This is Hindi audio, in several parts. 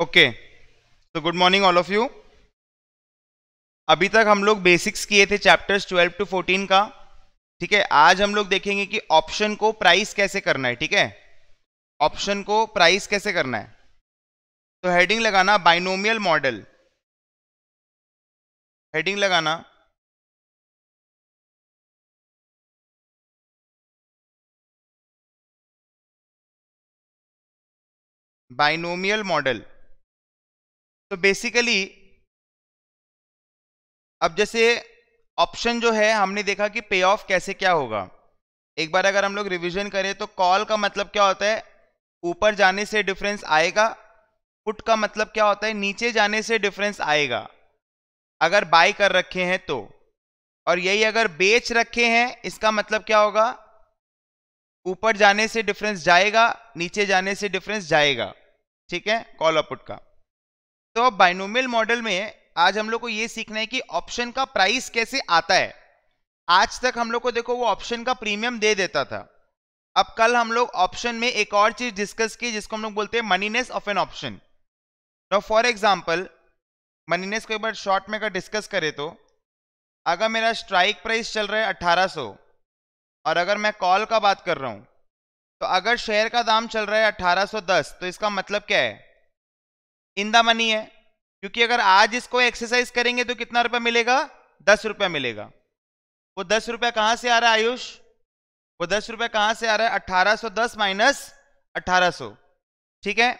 ओके तो good morning all of you अभी तक हम लोग बेसिक्स किए थे चैप्टर्स 12 टू 14 का ठीक है आज हम लोग देखेंगे कि ऑप्शन को प्राइस कैसे करना है ठीक है ऑप्शन को प्राइस कैसे करना है तो हेडिंग लगाना बाइनोमियल मॉडल हेडिंग लगाना बाइनोमियल मॉडल तो बेसिकली अब जैसे ऑप्शन जो है हमने देखा कि पे ऑफ कैसे क्या होगा एक बार अगर हम लोग रिविजन करें तो कॉल का मतलब क्या होता है ऊपर जाने से डिफरेंस आएगा पुट का मतलब क्या होता है नीचे जाने से डिफरेंस आएगा अगर बाय कर रखे हैं तो और यही अगर बेच रखे हैं इसका मतलब क्या होगा ऊपर जाने से डिफरेंस जाएगा नीचे जाने से डिफरेंस जाएगा ठीक है कॉल और पुट का तो अब बाइनोमियल मॉडल में आज हम लोग को ये सीखना है कि ऑप्शन का प्राइस कैसे आता है आज तक हम लोग को देखो वो ऑप्शन का प्रीमियम दे देता था अब कल हम लोग ऑप्शन में एक और चीज डिस्कस की जिसको हम लोग बोलते हैं मनीनेस ऑफ एन ऑप्शन तो फॉर एग्जाम्पल मनीनेस को एक बार शॉर्ट में अगर डिस्कस करें तो अगर मेरा स्ट्राइक प्राइस चल रहा है अट्ठारह और अगर मैं कॉल का बात कर रहा हूँ तो अगर शेयर का दाम चल रहा है 1810 तो इसका मतलब क्या है इन द मनी है क्योंकि अगर आज इसको एक्सरसाइज करेंगे तो कितना रुपया मिलेगा दस रुपया मिलेगा वो दस रुपया कहां से आ रहा है आयुष वो दस रुपया कहां से आ रहा है अठारह सो दस माइनस अठारह सो ठीक है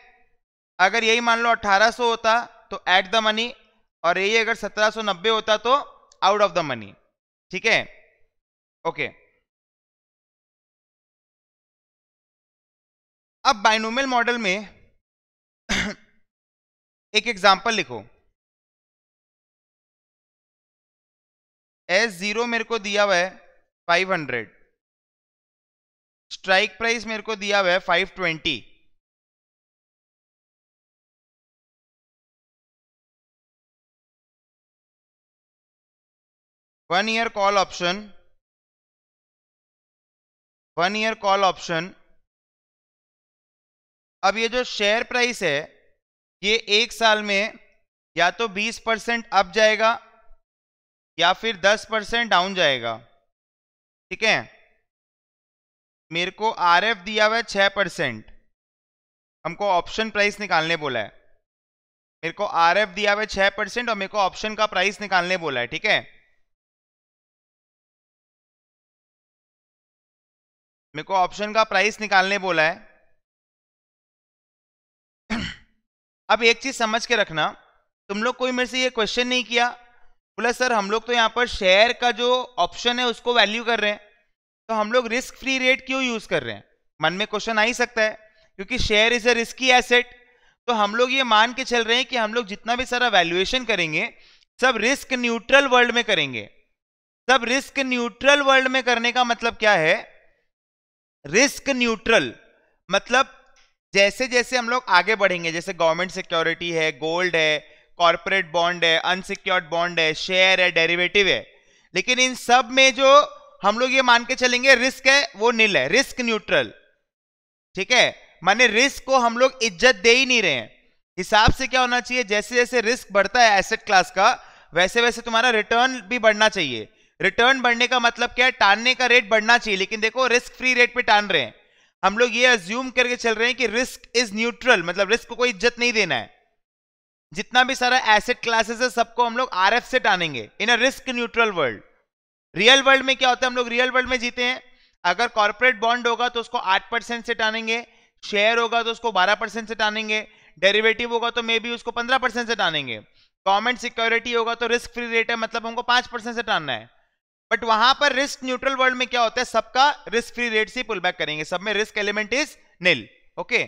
अगर यही मान लो अठारह सो होता तो एट द मनी और यही अगर सत्रह सो नब्बे होता तो आउट ऑफ द मनी ठीक है ओके अब बाइनोमियल मॉडल में एक एग्जाम्पल लिखो एस जीरो मेरे को दिया हुआ है फाइव हंड्रेड स्ट्राइक प्राइस मेरे को दिया हुआ है five twenty one year call option one year call option अब ये जो शेयर प्राइस है ये एक साल में या तो 20 परसेंट अप जाएगा या फिर 10 परसेंट डाउन जाएगा ठीक है मेरे को आर एफ दिया हुआ है 6 परसेंट हमको ऑप्शन प्राइस निकालने बोला है मेरे को आर एफ दिया हुआ है 6 परसेंट और मेरे को ऑप्शन का प्राइस निकालने बोला है ठीक है मेरे को ऑप्शन का प्राइस निकालने बोला है अब एक चीज समझ के रखना तुम लोग कोई मेरे से ये क्वेश्चन नहीं किया बोला सर हम लोग तो यहाँ पर शेयर का जो ऑप्शन है उसको वैल्यू कर रहे हैं तो हम लोग रिस्क फ्री रेट क्यों यूज कर रहे हैं मन में क्वेश्चन आ ही सकता है क्योंकि share is a risky asset तो हम लोग ये मान के चल रहे हैं कि हम लोग जितना भी सारा वैल्यूएशन करेंगे सब रिस्क न्यूट्रल वर्ल्ड में करेंगे सब रिस्क न्यूट्रल वर्ल्ड में करने का मतलब क्या है रिस्क न्यूट्रल मतलब जैसे जैसे हम लोग आगे बढ़ेंगे जैसे गवर्नमेंट सिक्योरिटी है गोल्ड है कॉरपोरेट बॉन्ड है अनसिक्योर्ड बॉन्ड है शेयर है डेरिवेटिव है लेकिन इन सब में जो हम लोग ये मान के चलेंगे रिस्क है वो नील है रिस्क न्यूट्रल ठीक है माने रिस्क को हम लोग इज्जत दे ही नहीं रहे हैं हिसाब से क्या होना चाहिए जैसे जैसे रिस्क बढ़ता है एसेट क्लास का वैसे वैसे तुम्हारा रिटर्न भी बढ़ना चाहिए रिटर्न बढ़ने का मतलब क्या है टानने का रेट बढ़ना चाहिए लेकिन देखो रिस्क फ्री रेट पे टान रहे हैं हम लोग ये अज्यूम करके चल रहे हैं कि रिस्क इज न्यूट्रल मतलब रिस्क को कोई इज्जत नहीं देना है जितना भी सारा एसेट क्लासेस है सबको हम लोग आर से टानेंगे in a risk neutral world real world में क्या होता है हम लोग रियल वर्ल्ड में जीते हैं अगर कॉर्पोरेट बॉन्ड होगा तो उसको आठ परसेंट से टानेंगे शेयर होगा तो उसको बारह परसेंट से टानेंगे डेरिवेटिव होगा तो मे बी उसको पंद्रह परसेंट से टानेंगे गवर्नमेंट सिक्योरिटी होगा तो रिस्क फ्री रेट है मतलब हमको पांच परसेंट से टानना है बट वहां पर रिस्क न्यूट्रल वर्ल्ड में क्या होता है सबका रिस्क फ्री रेट से पुल बैक करेंगे सब में risk element is nil okay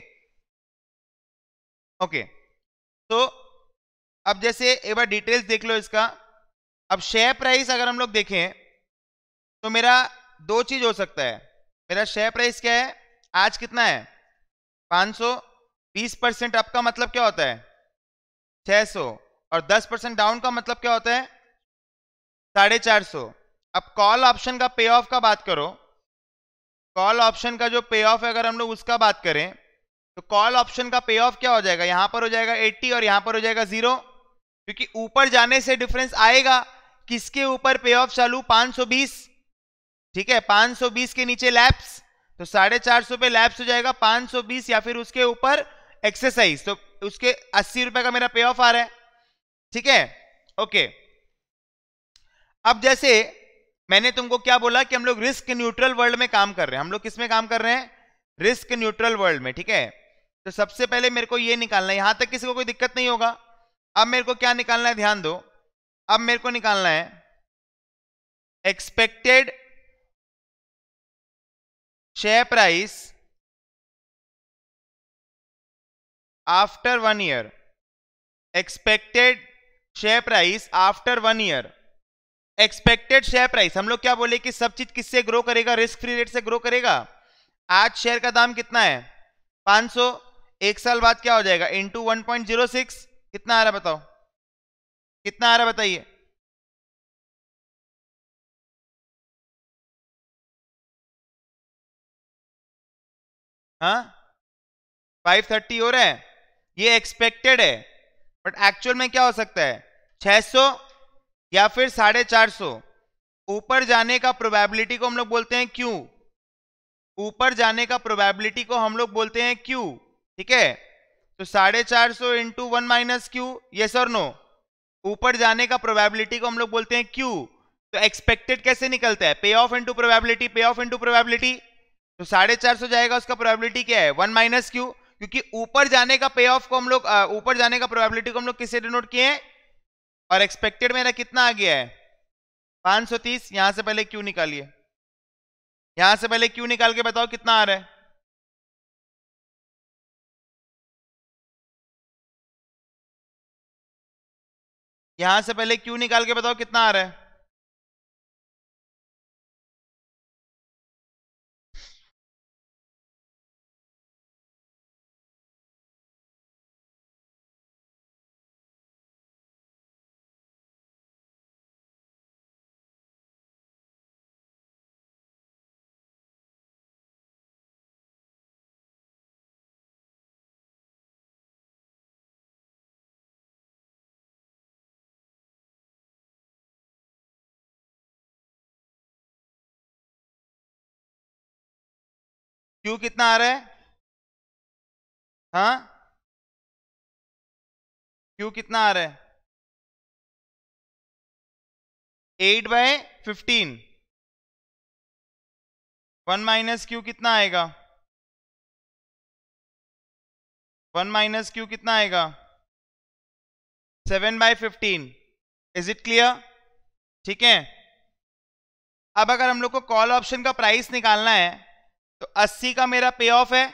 okay तो अब जैसे एक बार डिटेल्स देख लो इसका अब शेयर प्राइस अगर हम लोग देखें तो मेरा दो चीज हो सकता है मेरा शेयर प्राइस क्या है आज कितना है 520 परसेंट अप का मतलब क्या होता है 600 और 10 परसेंट डाउन का मतलब क्या होता है साढ़े चार सौ अब कॉल ऑप्शन का पे ऑफ का बात करो कॉल ऑप्शन का जो पे ऑफ है अगर हम लोग उसका बात करें तो कॉल ऑप्शन का पे ऑफ क्या हो जाएगा यहां पर हो जाएगा 80 और यहां पर हो जाएगा जीरो क्योंकि ऊपर जाने से डिफरेंस आएगा किसके ऊपर पे ऑफ चालू 520 ठीक है 520 के नीचे लैप्स तो साढ़े चार सौ पे लैप्स हो जाएगा 520 या फिर उसके ऊपर एक्सरसाइज तो उसके अस्सी रुपए का मेरा पे ऑफ आ रहा है ठीक है ओके अब जैसे मैंने तुमको क्या बोला कि हम लोग रिस्क न्यूट्रल वर्ल्ड में काम कर रहे हैं हम लोग किसमें काम कर रहे हैं रिस्क न्यूट्रल वर्ल्ड में ठीक है तो सबसे पहले मेरे को ये निकालना है यहां तक किसी को कोई दिक्कत नहीं होगा अब मेरे को क्या निकालना है ध्यान दो अब मेरे को निकालना है expected share price after one year expected share price after one year expected share price हम लोग क्या बोले कि सब चीज किससे ग्रो करेगा रिस्क फ्री रेट से ग्रो करेगा आज शेयर का दाम कितना है 500 एक साल बाद क्या हो जाएगा इंटू वन पॉइंट कितना आ रहा बताओ कितना आ रहा बताइए फाइव हाँ? थर्टी हो रहा है ये एक्सपेक्टेड है बट एक्चुअल में क्या हो सकता है 600 या फिर साढ़े चार सौ ऊपर जाने का प्रोबेबिलिटी को हम लोग बोलते हैं क्यू ऊपर जाने का प्रोबेबिलिटी को हम लोग बोलते हैं क्यू ठीक है तो साढ़े चार सौ into one minus q yes और नो ऊपर जाने का प्रोबेबिलिटी को हम लोग बोलते हैं क्यू तो एक्सपेक्टेड कैसे निकलता है payoff into probability payoff into probability तो साढ़े चार सौ जाएगा उसका प्रोबेबिलिटी क्या है वन माइनस क्यू क्योंकि ऊपर जाने का पे ऑफ को हम लोग ऊपर जाने का प्रोबेबिलिटी को हम लोग किससे डिनोट किए हैं और एक्सपेक्टेड मेरा कितना आ गया है 530 यहां से पहले क्यों निकालिए यहां से पहले क्यों निकाल के बताओ कितना आ रहा है यहां से पहले क्यों निकाल के बताओ कितना आ रहा है क्यू कितना आ रहा है हा क्यू कितना आ रहा है eight by fifteen one minus q कितना आएगा वन माइनस क्यू कितना आएगा seven by fifteen is it clear ठीक है अब अगर हम लोग को कॉल ऑप्शन का प्राइस निकालना है तो 80 का मेरा पे ऑफ है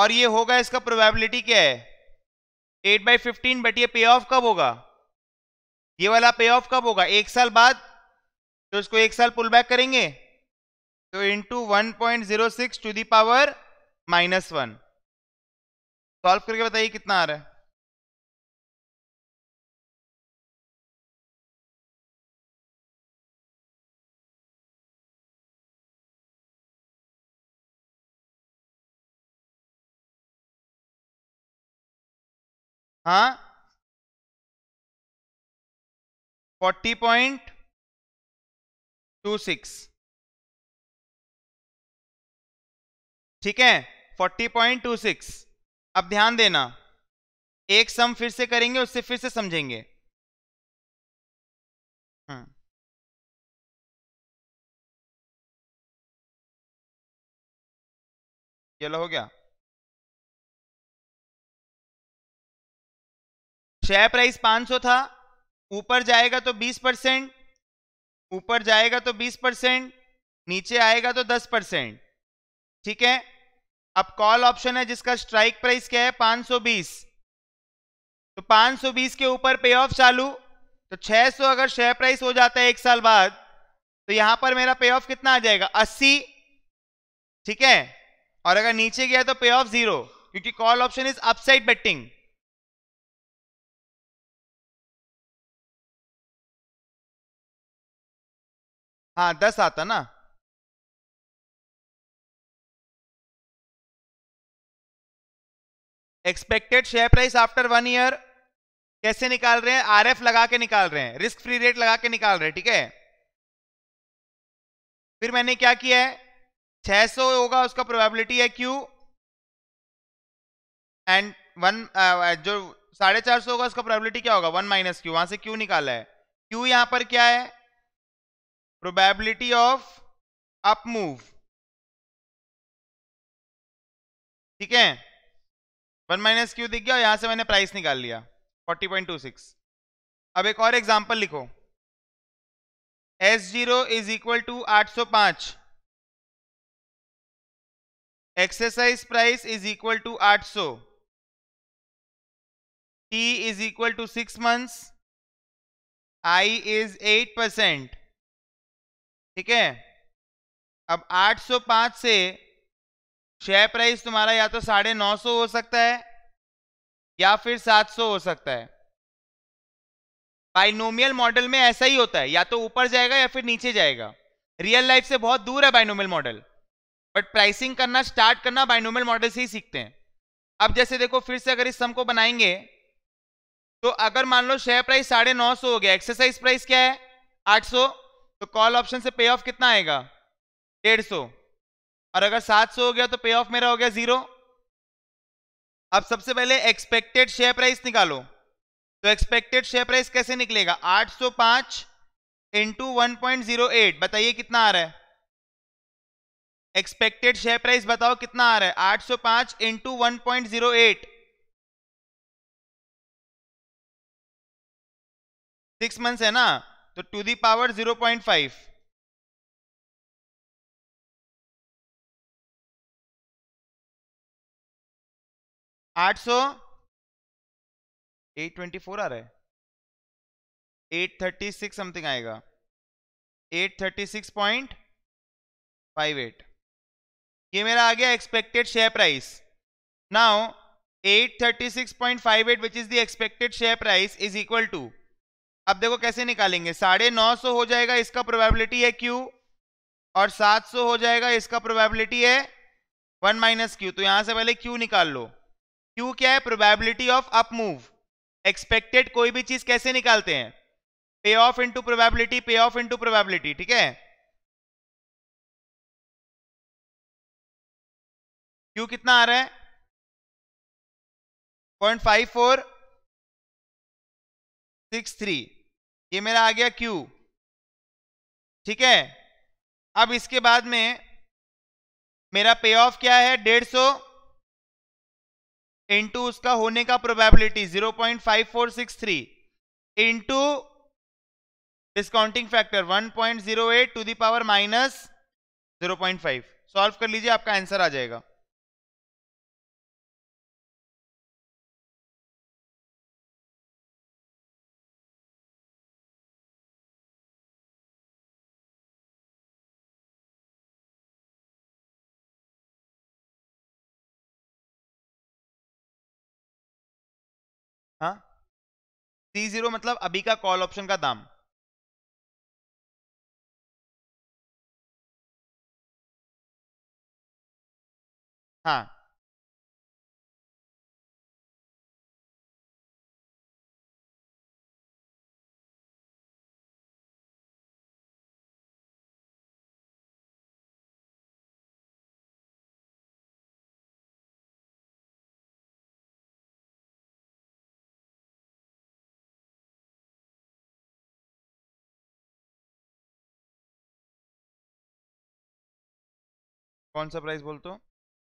और ये होगा इसका प्रोबेबिलिटी क्या है 8 बाई फिफ्टीन बट ये पे ऑफ कब होगा ये वाला पे ऑफ कब होगा एक साल बाद तो इसको एक साल पुल बैक करेंगे तो into one point zero six to the power minus one solve करके बताइए कितना आ रहा है हाँ फोर्टी पॉइंट टू सिक्स ठीक है फोर्टी पॉइंट टू सिक्स अब ध्यान देना एक सम फिर से करेंगे उससे फिर से समझेंगे हम्म। येलो हो गया शेयर प्राइस 500 था ऊपर जाएगा तो 20 परसेंट ऊपर जाएगा तो 20 परसेंट नीचे आएगा तो 10 परसेंट ठीक है अब कॉल ऑप्शन है जिसका स्ट्राइक प्राइस क्या है 520 तो 520 के ऊपर पे ऑफ चालू तो 600 अगर शेयर प्राइस हो जाता है एक साल बाद तो यहां पर मेरा पे ऑफ कितना आ जाएगा 80 ठीक है और अगर नीचे गया तो पे ऑफ जीरो क्योंकि call option is upside betting हाँ दस आता ना expected share price after one year कैसे निकाल रहे हैं आरएफ लगा के निकाल रहे हैं रिस्क फ्री रेट लगा के निकाल रहे हैं ठीक है फिर मैंने क्या किया है 600 होगा उसका प्रोबेबिलिटी है क्यू एंड वन जो साढ़े चार सौ होगा उसका प्रोबेबिलिटी क्या होगा वन माइनस क्यू वहां से क्यू निकाला है क्यू यहां पर क्या है probability of अप मूव ठीक है वन माइनस क्यू दिख गया और यहां से मैंने प्राइस निकाल लिया 40.26 अब एक और एग्जांपल लिखो S zero is equal to आठ सौ पांच exercise price is equal to आठ सौ T is equal to six months i is eight percent ठीक है अब 805 से शेयर प्राइस तुम्हारा या तो साढ़े नौ सौ हो सकता है या फिर सात सौ हो सकता है बाइनोमियल मॉडल में ऐसा ही होता है या तो ऊपर जाएगा या फिर नीचे जाएगा रियल लाइफ से बहुत दूर है बाइनोमियल मॉडल बट प्राइसिंग करना स्टार्ट करना बाइनोमियल मॉडल से ही सीखते हैं अब जैसे देखो फिर से अगर इस सम को बनाएंगे तो अगर मान लो शेयर प्राइस साढ़े नौ सौ हो गया एक्सरसाइज प्राइस क्या है आठ सौ तो कॉल ऑप्शन से पे ऑफ कितना आएगा डेढ़ सौ और अगर सात सौ हो गया तो पे ऑफ मेरा हो गया जीरो अब सबसे पहले एक्सपेक्टेड शेयर प्राइस निकालो तो एक्सपेक्टेड शेयर प्राइस कैसे निकलेगा 805 सौ पांच इंटू वन बताइए कितना आ रहा है एक्सपेक्टेड शेयर प्राइस बताओ कितना आ रहा है 805 सौ पांच इंटू वन सिक्स मंथ्स है ना तो to the power zero point five आठ सौ एट ट्वेंटी फोर आ रहा है एट थर्टी सिक्स समथिंग आएगा eight thirty six point five eight ये मेरा आ गया expected share price now 836.58 which is the expected share price is equal to अब देखो कैसे निकालेंगे साढ़े नौ सौ हो जाएगा इसका प्रोबेबिलिटी है क्यू और सात सौ हो जाएगा इसका प्रोबेबिलिटी है वन माइनस क्यू तो यहां से पहले क्यू निकाल लो क्यू क्या है probability of up move expected कोई भी चीज कैसे निकालते हैं payoff into probability payoff into probability ठीक है क्यू कितना आ रहा है point five four six three ये मेरा आ गया क्यू ठीक है अब इसके बाद में मेरा पे ऑफ क्या है डेढ़ सौ इंटू उसका होने का probability zero point five four six three into discounting factor one point zero eight to the power minus zero point five solve कर लीजिए आपका आंसर आ जाएगा सी जीरो मतलब अभी का कॉल ऑप्शन का दाम हाँ कौन सा प्राइस बोलते हो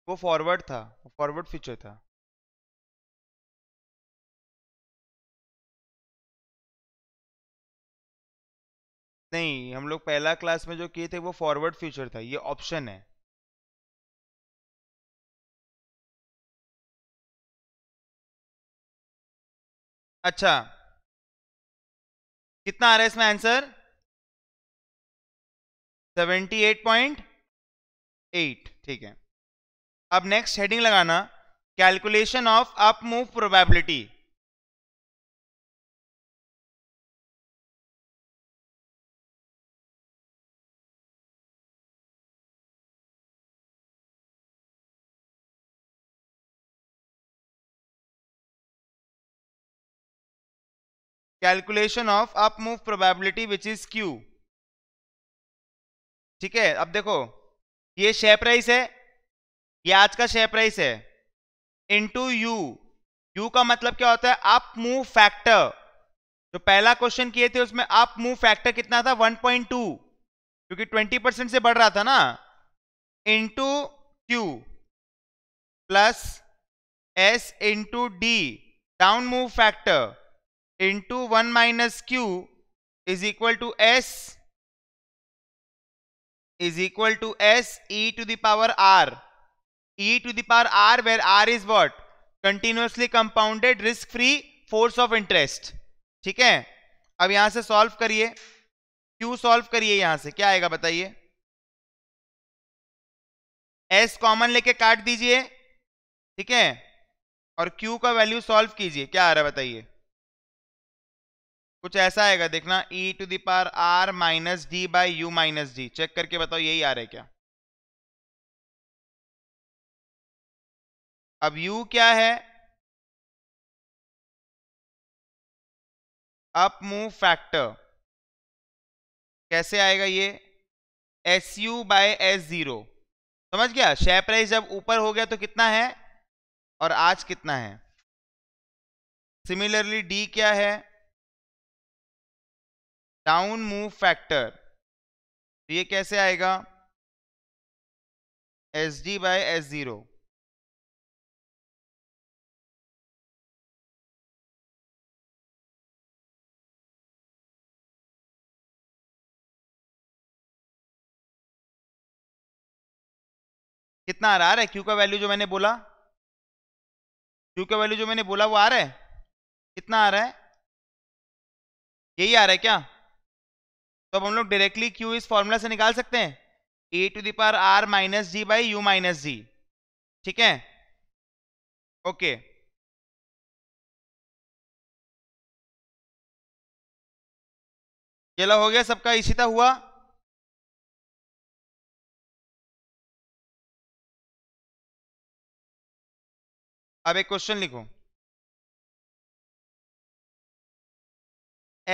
वो फॉरवर्ड था फॉरवर्ड फीचर था नहीं हम लोग पहला क्लास में जो किए थे वो फॉरवर्ड फ्यूचर था ये ऑप्शन है अच्छा कितना आ रहा है इसमें answer seventy eight point eight ठीक है अब नेक्स्ट हेडिंग लगाना calculation of up move probability calculation of up move probability which is q ठीक है अब देखो ये शेयर प्राइस है ये आज का शेयर प्राइस है इनटू यू यू का मतलब क्या होता है अप मूव फैक्टर जो पहला क्वेश्चन किए थे उसमें अप मूव फैक्टर कितना था 1.2 क्योंकि 20 परसेंट से बढ़ रहा था ना into q plus S into d down move factor into one minus q is equal to S is equal to s e to the power r e to the power r where r is what continuously compounded risk free force of interest ठीक है अब यहां से सॉल्व करिए क्यू सॉल्व करिए यहां से क्या आएगा बताइए एस कॉमन लेके काट दीजिए ठीक है और क्यू का वैल्यू सॉल्व कीजिए क्या आ रहा है बताइए कुछ ऐसा आएगा देखना e to the power R minus d by u minus d check करके बताओ यही आ रहा है क्या अब u क्या है अप मूव फैक्टर कैसे आएगा ये S u by S zero समझ गया शेयर प्राइस जब ऊपर हो गया तो कितना है और आज कितना है सिमिलरली डी क्या है डाउन मूव फैक्टर तो ये कैसे आएगा S d by S zero कितना आ रहा है क्यू का वैल्यू जो मैंने बोला क्यू का वैल्यू जो मैंने बोला वो आ रहा है कितना आ रहा है यही आ रहा है क्या तो अब हम लोग डायरेक्टली क्यू इस फॉर्मूला से निकाल सकते हैं e to the power R minus g by u minus g ठीक है ओके चलो हो गया सबका तरह हुआ अब एक क्वेश्चन लिखो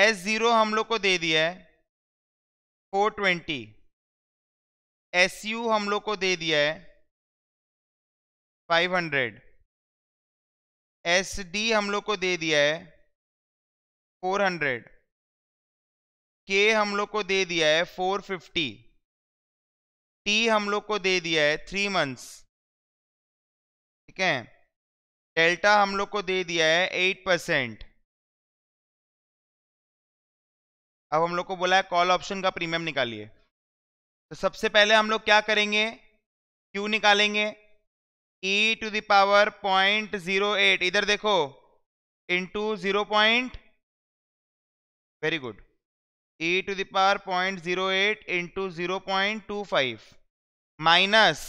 एस जीरो हम लोग को दे दिया है फोर ट्वेंटी एस यू हम लोग को दे दिया है फाइव हंड्रेड एस डी हम लोग को दे दिया है फोर हंड्रेड के हम लोग को दे दिया है फोर फिफ्टी टी हम लोग को दे दिया है थ्री मंथ्स ठीक है डेल्टा हम लोग को दे दिया है एट परसेंट अब हम लोग को बोला है कॉल ऑप्शन का प्रीमियम निकालिए तो सबसे पहले हम लोग क्या करेंगे क्यू निकालेंगे e to the power point zero eight इधर देखो into zero point very good e to the power point zero eight into zero point two five minus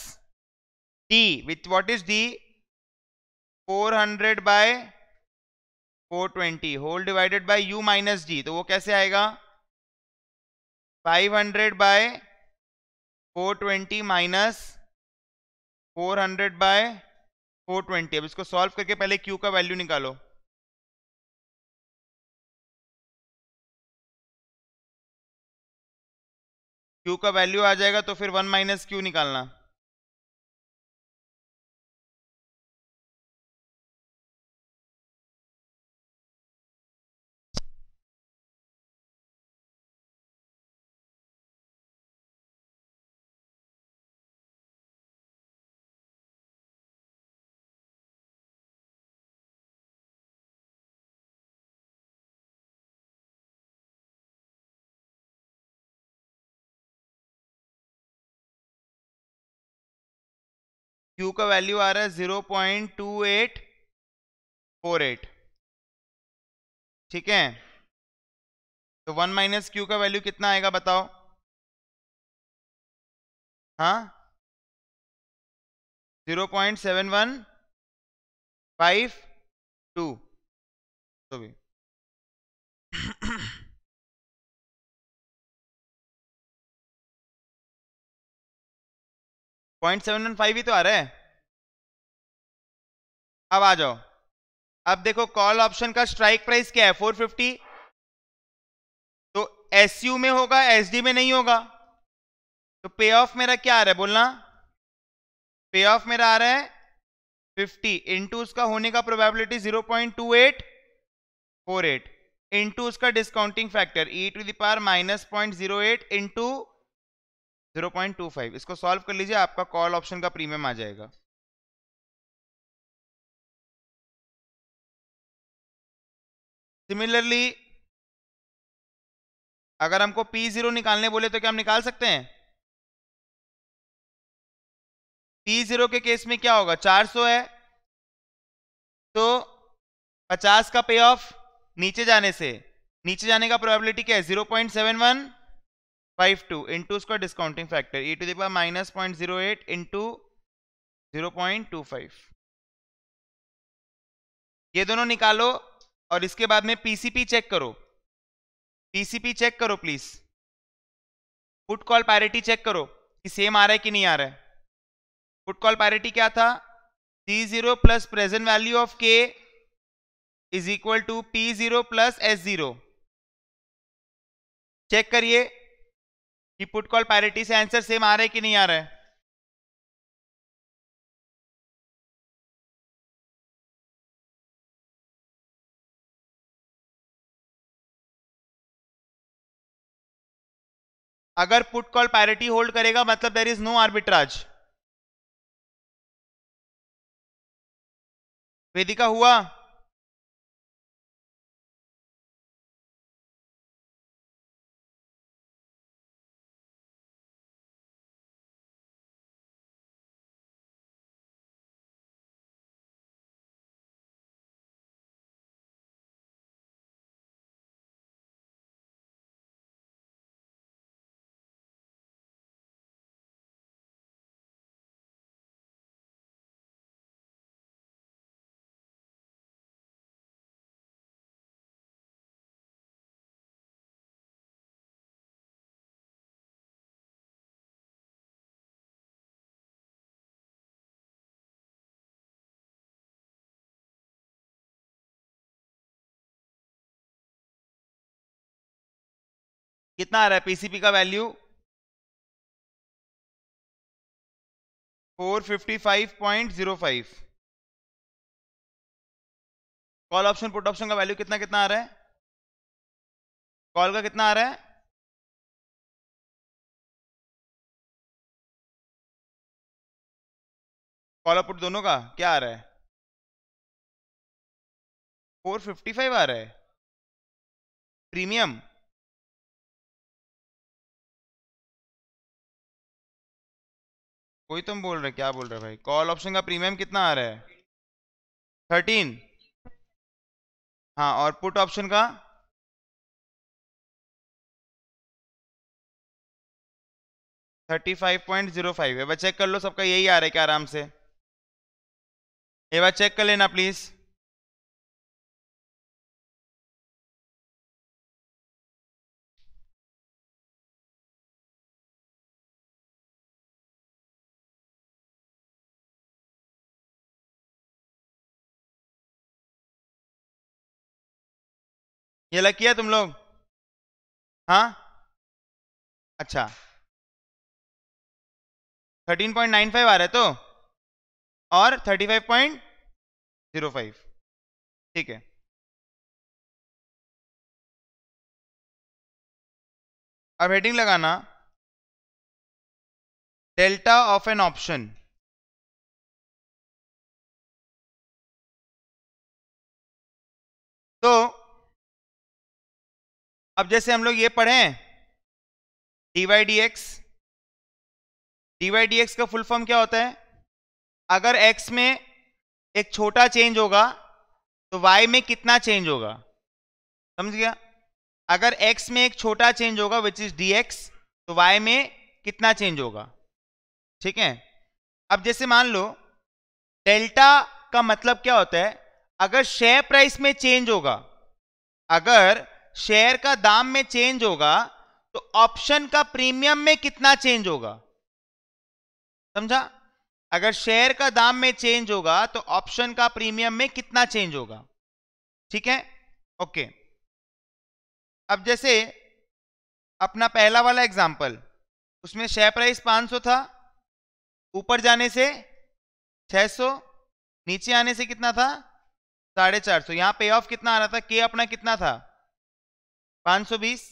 d with what is d four hundred by four twenty whole divided by u minus d तो वो कैसे आएगा five hundred by four twenty minus four hundred by four twenty अब इसको सॉल्व करके पहले क्यू का वैल्यू निकालो क्यू का वैल्यू आ जाएगा तो फिर वन माइनस क्यू निकालना क्यू का वैल्यू आ रहा है zero point two eight four eight ठीक है तो वन माइनस क्यू का वैल्यू कितना आएगा बताओ हाँ zero point seven one five two तो भी पॉइंट सेवन वन फाइव ही तो आ रहा है अब आ जाओ अब देखो कॉल ऑप्शन का स्ट्राइक प्राइस क्या है फोर फिफ्टी तो एस में होगा एस में नहीं होगा तो पे ऑफ मेरा क्या आ रहा है बोलना पे ऑफ मेरा आ रहा है फिफ्टी इंटू उसका होने का probability zero point two eight four eight into उसका discounting factor e to the power minus point zero eight into 0.25 इसको सॉल्व कर लीजिए आपका कॉल ऑप्शन का प्रीमियम आ जाएगा सिमिलरली अगर हमको पी जीरो निकालने बोले तो क्या हम निकाल सकते हैं पी जीरो के केस में क्या होगा 400 है तो 50 का पे ऑफ नीचे जाने से नीचे जाने का प्रोबेबिलिटी क्या है 0.71 फाइव टू इंटू उसका discounting factor e to the power minus point zero eight into zero point two five ये दोनों निकालो और इसके बाद में पीसीपी चेक करो पीसीपी चेक करो please put call parity check करो कि सेम आ रहा है कि नहीं आ रहा है फुट कॉल पैरिटी क्या था C zero plus present value of K is equal to P zero plus S zero check करिए कि पुट कॉल पैरिटी से आंसर सेम आ रहा है कि नहीं आ रहा है अगर पुट कॉल पैरिटी होल्ड करेगा मतलब there is no arbitrage Vedika हुआ कितना आ रहा है पीसीपी का value 455.05 call option put option का वैल्यू कितना कितना आ रहा है कॉल का कितना आ रहा है कॉल पुट दोनों का क्या आ रहा है 455 आ रहा है प्रीमियम कोई तुम बोल रहे क्या बोल रहे भाई कॉल ऑप्शन का प्रीमियम कितना आ रहा है थर्टीन हाँ और पुट ऑप्शन का thirty five point zero five check कर लो सबका यही आ रहा है क्या आराम से एक चेक कर लेना प्लीज़ ये लग किया तुम लोग हाँ अच्छा थर्टीन पॉइंट नाइन फाइव आ रहा है तो और thirty five point zero five ठीक है अब हेडिंग लगाना डेल्टा ऑफ एन ऑप्शन तो अब जैसे हम लोग ये पढ़े D Y D X D Y D X का फुल फॉर्म क्या होता है अगर एक्स में एक छोटा चेंज होगा तो वाई में कितना चेंज होगा समझ गया अगर एक्स में एक छोटा चेंज होगा विच इज डी एक्स तो वाई में कितना चेंज होगा ठीक है अब जैसे मान लो डेल्टा का मतलब क्या होता है अगर शेयर प्राइस में चेंज होगा अगर शेयर का दाम में चेंज होगा तो ऑप्शन का प्रीमियम में कितना चेंज होगा समझा अगर शेयर का दाम में चेंज होगा तो ऑप्शन का प्रीमियम में कितना चेंज होगा ठीक है ओके अब जैसे अपना पहला वाला एग्जांपल उसमें शेयर प्राइस 500 था ऊपर जाने से 600 नीचे आने से कितना था साढ़े चार सौ यहाँ पे ऑफ कितना आ रहा था के अपना कितना था 520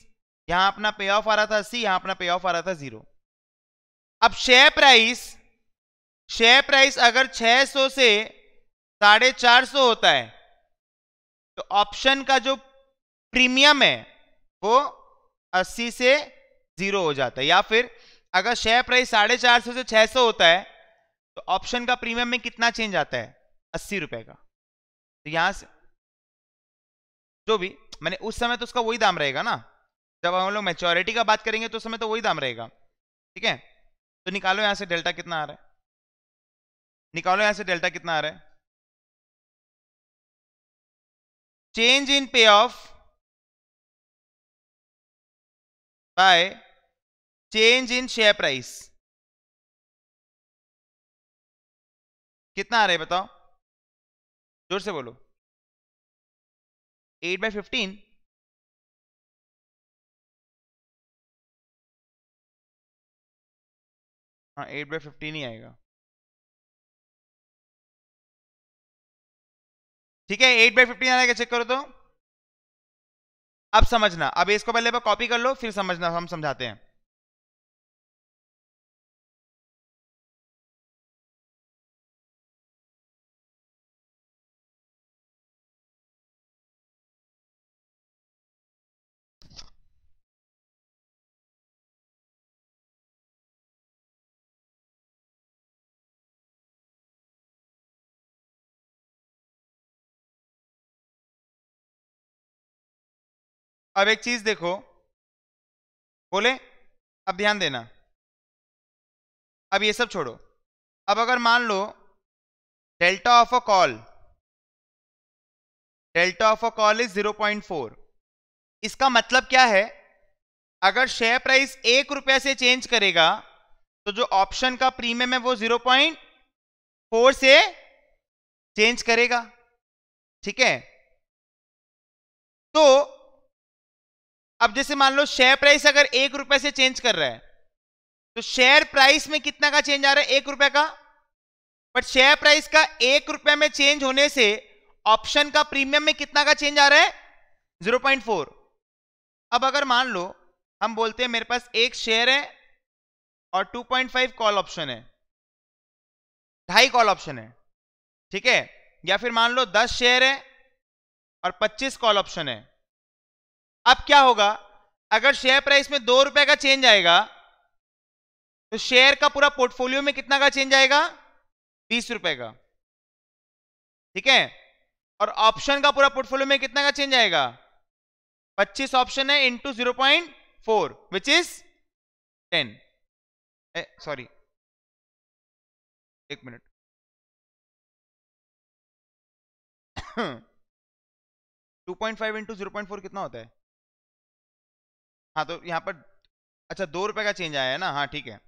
यहां अपना पे ऑफ आ रहा था अस्सी यहां अपना पे ऑफ आ रहा था जीरो अब शेयर प्राइस शेयर प्राइस अगर 600 से साढ़े चार सौ होता है तो ऑप्शन का जो प्रीमियम है वो 80 से जीरो हो जाता है या फिर अगर शेयर प्राइस साढ़े चार सौ से 600 होता है तो ऑप्शन का प्रीमियम में कितना चेंज आता है अस्सी रुपए का तो यहां से जो भी मैंने उस समय तो उसका वही दाम रहेगा ना जब हम लोग मेच्योरिटी का बात करेंगे तो उस समय तो वही दाम रहेगा ठीक है तो निकालो यहाँ से डेल्टा कितना आ रहा है निकालो यहाँ से डेल्टा कितना आ रहा है change in pay off by change in share price कितना आ रहा है बताओ जोर से बोलो 8 by 15 हाँ एट बाई फिफ्टीन ही आएगा ठीक है एट बाई फिफ्टीन आएगा चेक करो तो अब समझना अब इसको पहले कॉपी कर लो फिर समझना हम समझाते हैं अब एक चीज देखो बोले अब ध्यान देना अब ये सब छोड़ो अब अगर मान लो delta of a call delta of a call is 0.4 इसका मतलब क्या है अगर शेयर प्राइस एक रुपये से चेंज करेगा तो जो ऑप्शन का प्रीमियम है वो 0.4 से चेंज करेगा ठीक है तो अब जैसे मान लो शेयर प्राइस अगर एक रुपए से चेंज कर रहा है तो शेयर प्राइस में कितना का चेंज आ रहा है एक रुपए का बट शेयर प्राइस का एक रुपए में चेंज होने से ऑप्शन का प्रीमियम में कितना का चेंज आ रहा है जीरो पॉइंट फोर अब अगर मान लो हम बोलते हैं मेरे पास एक शेयर है और two point five call option है ढाई कॉल ऑप्शन है ठीक है या फिर मान लो दस शेयर है और पच्चीस कॉल ऑप्शन है अब क्या होगा अगर शेयर प्राइस में दो रुपए का चेंज आएगा तो शेयर का पूरा पोर्टफोलियो में कितना का चेंज आएगा बीस रुपए का ठीक है और ऑप्शन का पूरा पोर्टफोलियो में कितना का चेंज आएगा पच्चीस ऑप्शन है into zero point four which is ten sorry एक मिनट two point five into zero point four कितना होता है हाँ तो यहाँ पर अच्छा दो रुपए का चेंज आया है ना हाँ ठीक है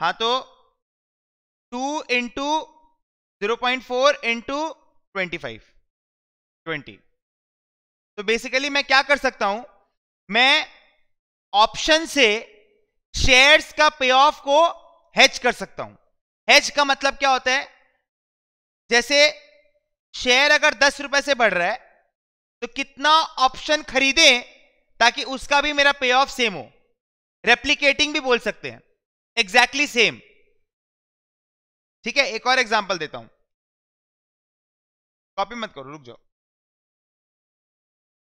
हाँ तो two into zero point four into twenty five twenty तो बेसिकली मैं क्या कर सकता हूं मैं ऑप्शन से शेयर्स का पे ऑफ को हेज कर सकता हूं हेज का मतलब क्या होता है जैसे शेयर अगर दस रुपए से बढ़ रहा है तो कितना ऑप्शन खरीदें ताकि उसका भी मेरा पे ऑफ सेम हो रेप्लीकेटिंग भी बोल सकते हैं एग्जैक्टली सेम ठीक है एक और एग्जाम्पल देता हूं कॉपी मत करो रुक जाओ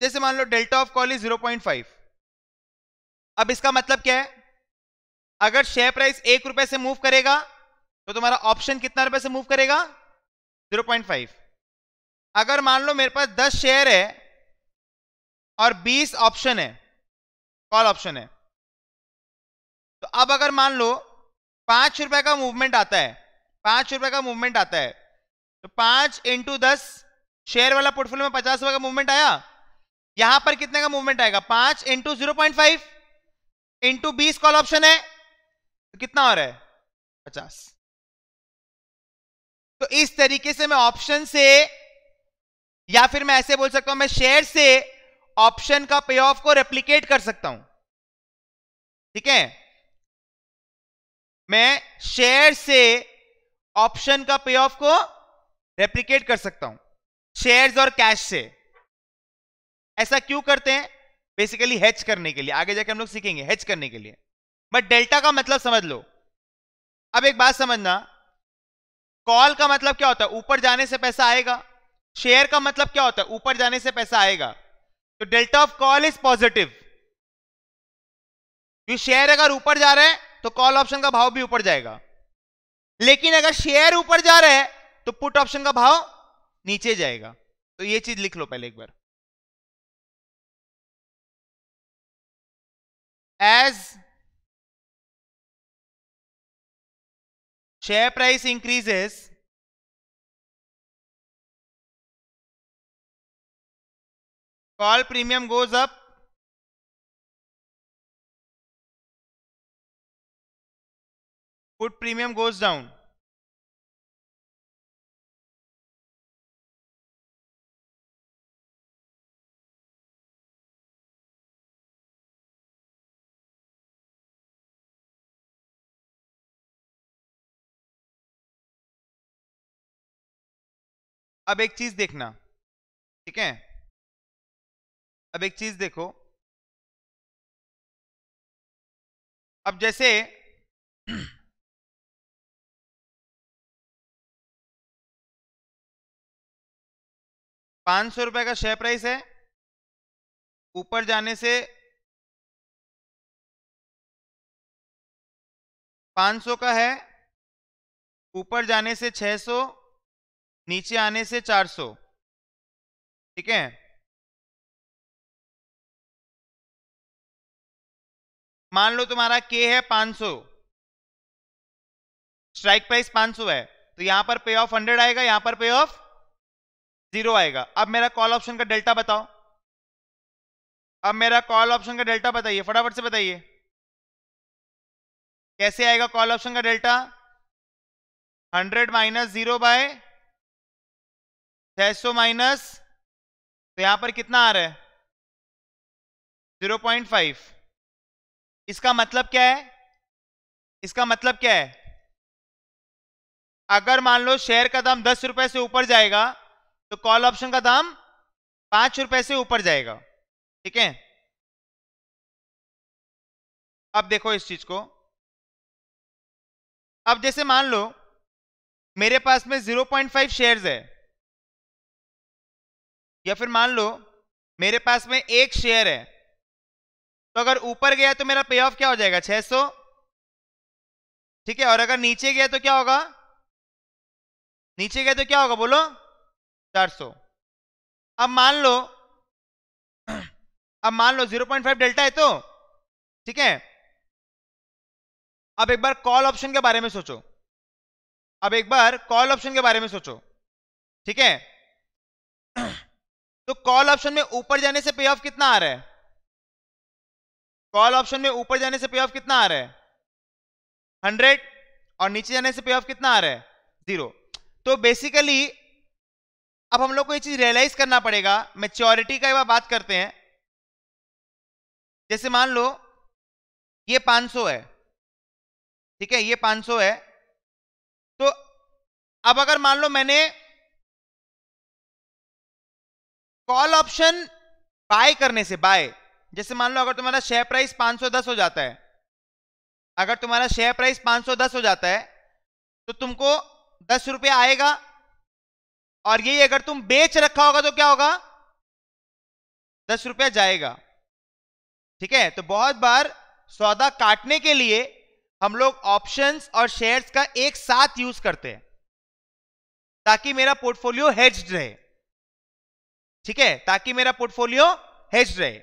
जैसे मान लो delta of call is zero point five अब इसका मतलब क्या है अगर शेयर प्राइस एक रुपए से मूव करेगा तो तुम्हारा ऑप्शन कितना रुपए से मूव करेगा जीरो पॉइंट फाइव अगर मान लो मेरे पास दस शेयर है और 20 ऑप्शन है कॉल ऑप्शन है तो अब अगर मान लो पांच रुपए का मूवमेंट आता है पांच रुपए का मूवमेंट आता है तो पांच इंटू दस शेयर वाला पोर्टफोलियो में पचास रुपए का मूवमेंट आया यहां पर कितने का मूवमेंट आएगा पांच into zero point five into बीस कॉल ऑप्शन है तो कितना और है पचास तो इस तरीके से मैं ऑप्शन से या फिर मैं ऐसे बोल सकता हूं मैं शेयर से ऑप्शन का पे ऑफ को रेप्लीकेट कर सकता हूं ठीक है मैं शेयर से ऑप्शन का पे ऑफ को रेप्लीकेट कर सकता हूं शेयर्स और कैश से ऐसा क्यों करते हैं बेसिकली हेच करने के लिए आगे जाके हम लोग सीखेंगे हेच करने के लिए बट डेल्टा का मतलब समझ लो अब एक बात समझना कॉल का मतलब क्या होता है ऊपर जाने से पैसा आएगा शेयर का मतलब क्या होता है ऊपर जाने से पैसा आएगा तो delta of call is positive जो शेयर अगर ऊपर जा रहा है तो कॉल ऑप्शन का भाव भी ऊपर जाएगा लेकिन अगर शेयर ऊपर जा रहा है तो पुट ऑप्शन का भाव नीचे जाएगा तो ये चीज लिख लो पहले एक बार as share price increases call premium goes up put premium goes down अब एक चीज देखना ठीक है अब एक चीज देखो अब जैसे पांच सौ रुपए का शेयर प्राइस है ऊपर जाने से पांच सौ का है ऊपर जाने से छह सौ नीचे आने से चार सौ ठीक है मान लो तुम्हारा के है 500 स्ट्राइक प्राइस 500 है तो यहां पर पे ऑफ हंड्रेड आएगा यहां पर पे ऑफ जीरो आएगा अब मेरा कॉल ऑप्शन का डेल्टा बताओ अब मेरा कॉल ऑप्शन का डेल्टा बताइए फटाफट से बताइए कैसे आएगा कॉल ऑप्शन का delta hundred minus zero by छह सौ माइनस तो यहां पर कितना आ रहा है जीरो पॉइंट फाइव इसका मतलब क्या है इसका मतलब क्या है अगर मान लो शेयर का दाम दस रुपए से ऊपर जाएगा तो कॉल ऑप्शन का दाम पांच रुपए से ऊपर जाएगा ठीक है अब देखो इस चीज को अब जैसे मान लो मेरे पास में 0.5 शेयर है या फिर मान लो मेरे पास में एक शेयर है तो अगर ऊपर गया तो मेरा पे ऑफ क्या हो जाएगा 600 ठीक है और अगर नीचे गया तो क्या होगा नीचे गया तो क्या होगा बोलो 400 अब मान लो अब मान लो 0.5 डेल्टा है तो ठीक है अब एक बार कॉल ऑप्शन के बारे में सोचो अब एक बार कॉल ऑप्शन के बारे में सोचो ठीक है तो कॉल ऑप्शन में ऊपर जाने से पे ऑफ कितना आ रहा है कॉल ऑप्शन में ऊपर जाने से पे ऑफ कितना आ रहा है हंड्रेड और नीचे जाने से पे ऑफ कितना आ रहा है जीरो तो बेसिकली अब हम लोग को ये चीज रियलाइज करना पड़ेगा मेच्योरिटी का बात करते हैं जैसे मान लो ये 500 है ठीक है ये 500 है तो अब अगर मान लो मैंने कॉल ऑप्शन बाय करने से बाय जैसे मान लो अगर तुम्हारा शेयर प्राइस 510 हो जाता है अगर तुम्हारा शेयर प्राइस 510 हो जाता है तो तुमको दस रुपये आएगा और यही अगर तुम बेच रखा होगा तो क्या होगा दस रुपया जाएगा ठीक है तो बहुत बार सौदा काटने के लिए हम लोग ऑप्शंस और शेयर्स का एक साथ यूज करते हैं ताकि मेरा पोर्टफोलियो हेज्ड रहे ठीक है ताकि मेरा पोर्टफोलियो हेज्ड रहे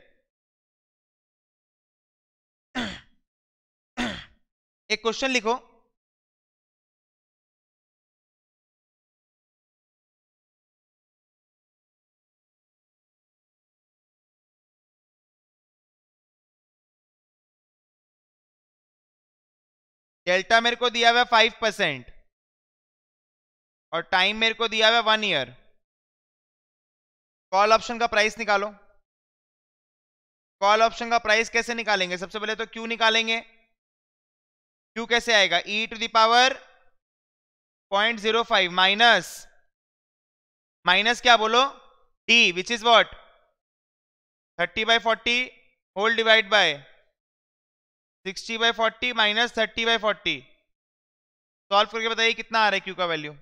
एक क्वेश्चन लिखो डेल्टा मेरे को दिया हुआ है फाइव परसेंट और टाइम मेरे को दिया हुआ वन ईयर कॉल ऑप्शन का प्राइस निकालो कॉल ऑप्शन का प्राइस कैसे निकालेंगे सबसे पहले तो क्यू निकालेंगे क्यू कैसे आएगा e to the power point zero five minus minus क्या बोलो D which is what thirty by forty whole divide by sixty by forty minus thirty by forty solve करके बताइए कितना आ रहा है क्यू का वैल्यू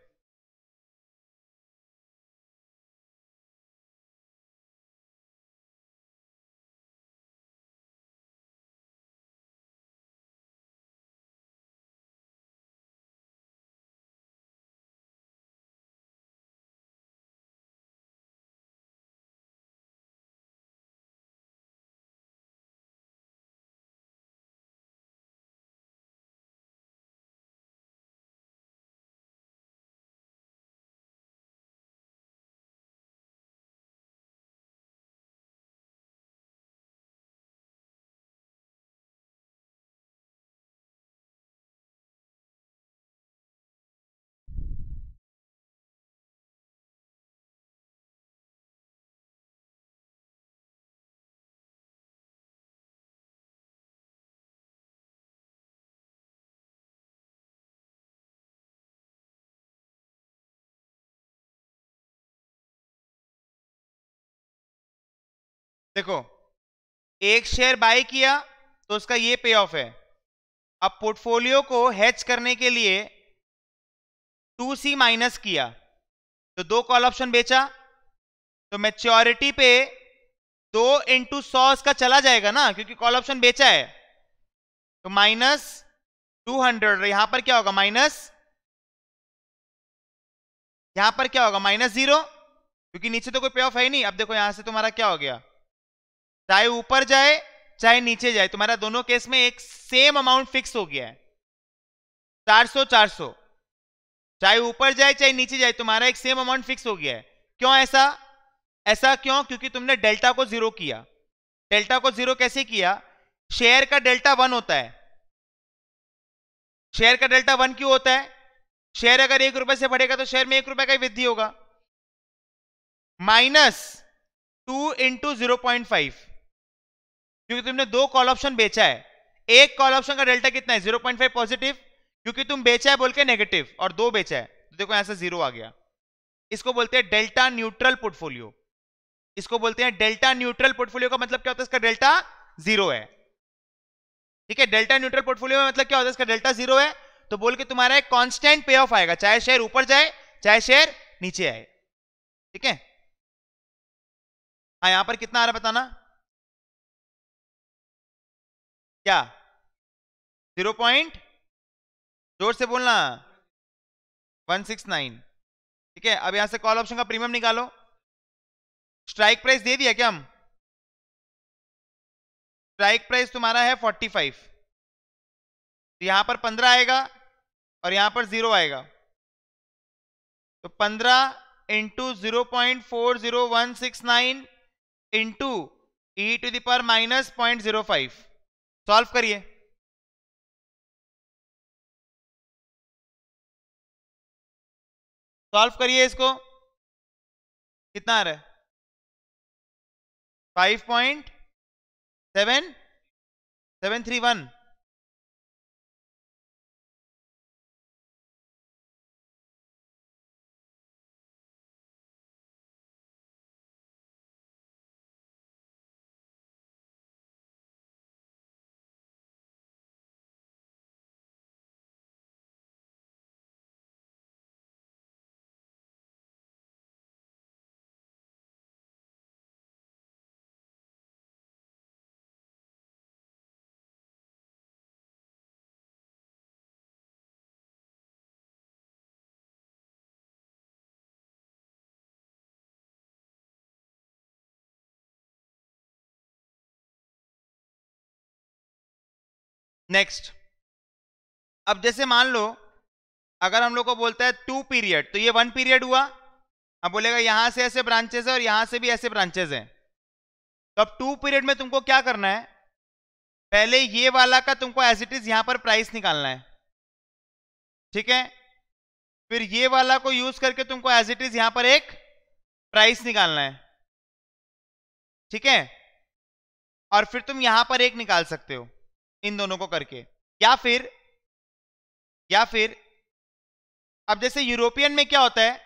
देखो एक शेयर बाय किया तो उसका ये पे ऑफ है अब पोर्टफोलियो को हैच करने के लिए टू सी माइनस किया तो दो कॉल ऑप्शन बेचा तो मेच्योरिटी पे दो इंटू सौ इसका चला जाएगा ना क्योंकि कॉल ऑप्शन बेचा है तो माइनस टू हंड्रेड यहां पर क्या होगा माइनस यहां पर क्या होगा माइनस जीरो क्योंकि नीचे तो कोई पे ऑफ है ही नहीं अब देखो यहां से तुम्हारा क्या हो गया चाहे ऊपर जाए चाहे नीचे जाए तुम्हारा दोनों केस में एक सेम अमाउंट फिक्स हो गया है 400 400 चाहे ऊपर जाए चाहे नीचे जाए तुम्हारा एक सेम अमाउंट फिक्स हो गया है क्यों ऐसा ऐसा क्यों क्योंकि तुमने डेल्टा को जीरो किया डेल्टा को जीरो कैसे किया शेयर का डेल्टा वन होता है शेयर का डेल्टा वन क्यों होता है शेयर अगर एक रुपए से बढ़ेगा तो शेयर में एक रुपए का वृद्धि होगा minus two into zero point five क्योंकि तुमने दो कॉल ऑप्शन बेचा है एक कॉल ऑप्शन का डेल्टा कितना है जीरो पॉइंट फाइव पॉजिटिव क्योंकि तुम बेचा है बोल के नेगेटिव और दो बेचा है तो देखो यहां से जीरो आ गया इसको बोलते हैं डेल्टा न्यूट्रल पोर्टफोलियो इसको बोलते हैं डेल्टा न्यूट्रल पोर्टफोलियो का मतलब क्या होता है इसका डेल्टा जीरो है ठीक है डेल्टा न्यूट्रल पोर्टफोलियो में मतलब क्या होता है इसका डेल्टा जीरो है तो बोल के तुम्हारा एक कॉन्स्टेंट पे ऑफ आएगा चाहे शेयर ऊपर जाए चाहे शेयर नीचे आए ठीक है हाँ यहां पर कितना आ रहा बताना क्या जीरो पॉइंट जोर से बोलना वन सिक्स नाइन ठीक है अब यहां से कॉल ऑप्शन का प्रीमियम निकालो स्ट्राइक प्राइस दे दिया क्या हम स्ट्राइक प्राइस तुम्हारा है फोर्टी फाइव तो यहां पर पंद्रह आएगा और यहां पर जीरो आएगा तो पंद्रह into zero point four zero one six nine into e to the power minus point zero five solve करिए सॉल्व करिए इसको कितना आ रहा है five point seven seven three one next अब जैसे मान लो अगर हम लोग को बोलता है टू पीरियड तो ये वन पीरियड हुआ अब बोलेगा यहां से ऐसे ब्रांचेस है और यहां से भी ऐसे ब्रांचेस हैं तो अब टू पीरियड में तुमको क्या करना है पहले ये वाला का तुमको एज इट इज यहां पर प्राइस निकालना है ठीक है फिर ये वाला को यूज करके तुमको एज इट इज यहां पर एक प्राइस निकालना है ठीक है और फिर तुम यहां पर एक निकाल सकते हो इन दोनों को करके या फिर या फिर अब जैसे यूरोपियन में क्या होता है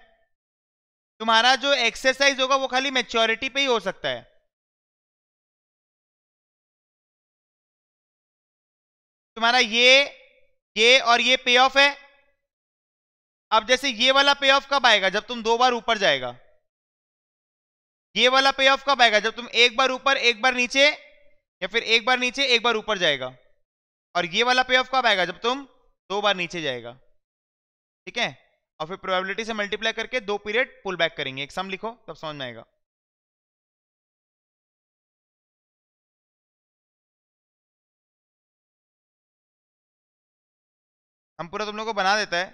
तुम्हारा जो एक्सरसाइज होगा वो खाली मेच्योरिटी पे ही हो सकता है तुम्हारा ये ये और ये पे ऑफ है अब जैसे ये वाला पे ऑफ कब आएगा जब तुम दो बार ऊपर जाएगा ये वाला पे ऑफ कब आएगा जब तुम एक बार ऊपर एक बार नीचे या फिर एक बार नीचे एक बार ऊपर जाएगा और ये वाला पे ऑफ कब आएगा जब तुम दो बार नीचे जाएगा ठीक है और फिर प्रोबेबिलिटी से मल्टीप्लाई करके दो पीरियड पुल बैक करेंगे एक सम लिखो तब समझ में आएगा हम पूरा तुम लोग को बना देता है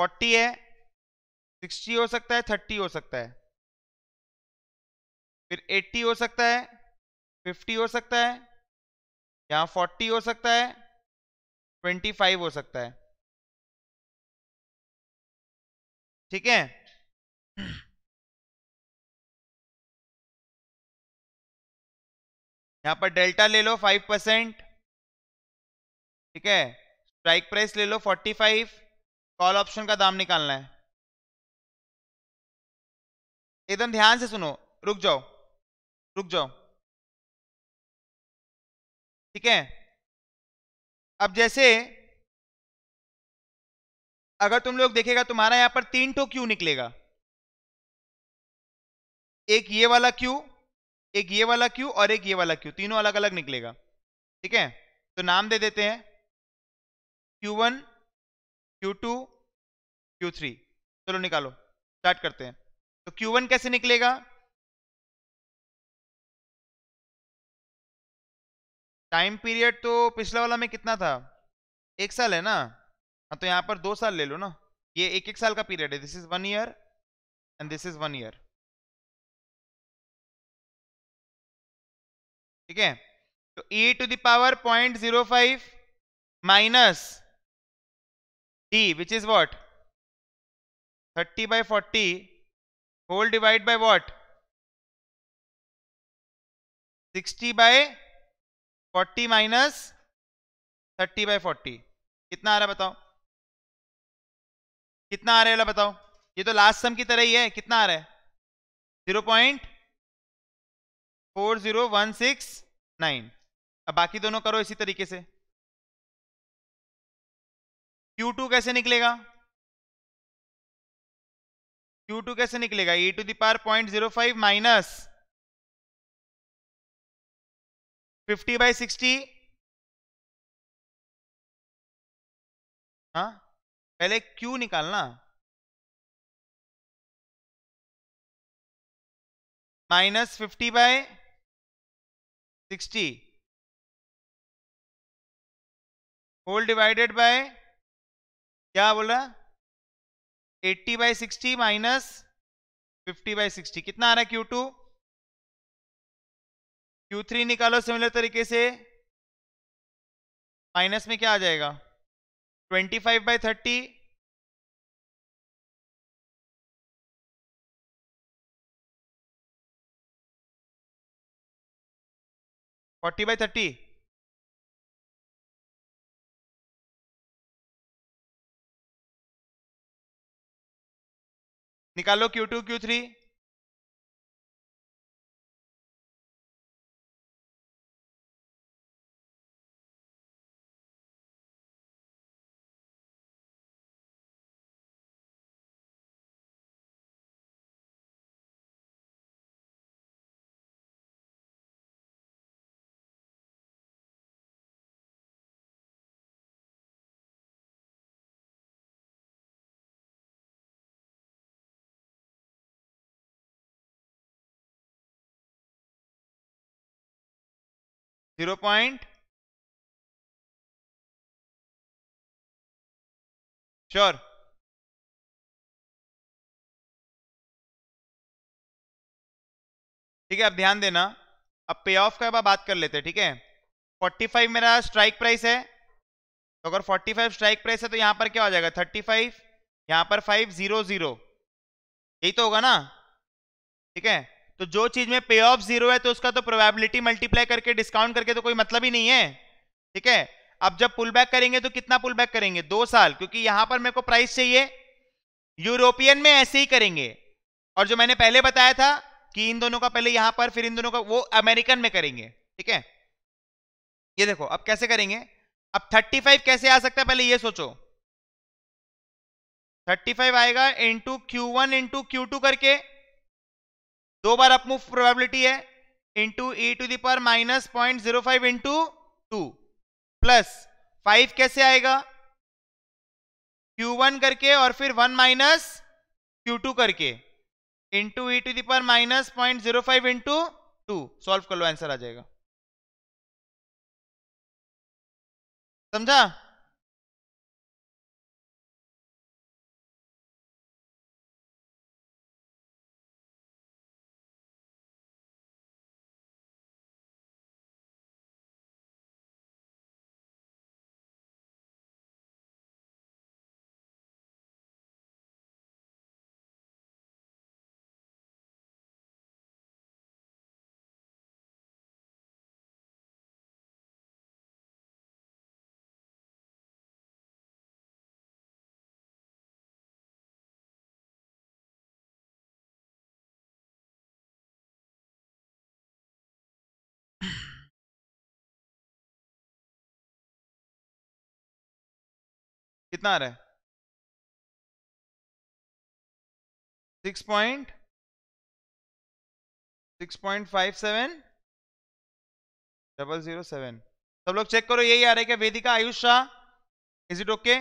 फोर्टी है सिक्सटी हो सकता है थर्टी हो सकता है फिर एट्टी हो सकता है फिफ्टी हो सकता है यहां फोर्टी हो सकता है ट्वेंटी फाइव हो सकता है ठीक है यहां पर डेल्टा ले लो फाइव परसेंट ठीक है स्ट्राइक प्राइस ले लो फोर्टी फाइव कॉल ऑप्शन का दाम निकालना है एकदम ध्यान से सुनो रुक जाओ रुक जाओ ठीक है अब जैसे अगर तुम लोग देखेगा तुम्हारा यहां पर तीन टो क्यू निकलेगा एक ये वाला क्यू एक ये वाला क्यू और एक ये वाला क्यू तीनों अलग अलग निकलेगा ठीक है तो नाम दे देते हैं Q one Q two Q three चलो निकालो स्टार्ट करते हैं तो क्यू वन कैसे निकलेगा टाइम पीरियड तो पिछला वाला में कितना था एक साल है ना हाँ तो यहाँ पर दो साल ले लो ना ये एक एक साल का पीरियड है this is one year and this is one year ठीक है तो e to the power point zero five minus D which is what thirty by forty whole divide by what sixty by forty minus thirty by forty कितना आ रहा है बताओ कितना आ रहा है बताओ ये तो लास्ट सम की तरह ही है कितना आ रहा है zero point four zero one six nine अब बाकी दोनों करो इसी तरीके से Q2 कैसे निकलेगा Q2 कैसे निकलेगा e to the power point zero five minus fifty by sixty हाँ पहले क्यू निकालना minus fifty by sixty whole divided by क्या बोला eighty by sixty minus fifty by sixty कितना आ रहा है क्यू टू क्यू थ्री निकालो सिमिलर तरीके से माइनस में क्या आ जाएगा twenty five by thirty forty by thirty निकालो Q2, Q3 zero point sure ठीक है अब ध्यान देना अब पे ऑफ का बात कर लेते हैं ठीक है 45 मेरा स्ट्राइक प्राइस है तो अगर 45 स्ट्राइक प्राइस है तो यहां पर क्या हो जाएगा 35 यहां पर 500 यही तो होगा ना ठीक है तो जो चीज में पे ऑफ जीरो है तो उसका तो प्रोबेबिलिटी मल्टीप्लाई करके डिस्काउंट करके तो कोई मतलब ही नहीं है ठीक है अब जब पुल बैक करेंगे तो कितना पुल बैक करेंगे दो साल क्योंकि यहां पर मेरे को प्राइस चाहिए यूरोपियन में ऐसे ही करेंगे और जो मैंने पहले बताया था कि इन दोनों का पहले यहां पर फिर इन दोनों का वो अमेरिकन में करेंगे ठीक है ये देखो अब कैसे करेंगे अब 35 कैसे आ सकता है पहले ये सोचो 35 आएगा into Q one into Q two करके दो बार अपमूव प्रोबेबिलिटी है into e to the power minus point zero five into two plus five कैसे आएगा क्यू वन करके और फिर वन माइनस क्यू टू करके into e to the power minus point zero five into two solve कर लो आंसर आ जाएगा समझा कितना आ रहा है six point six point five seven double zero seven सब लोग चेक करो यही आ रहा है क्या Vedika Ayush Shah is it okay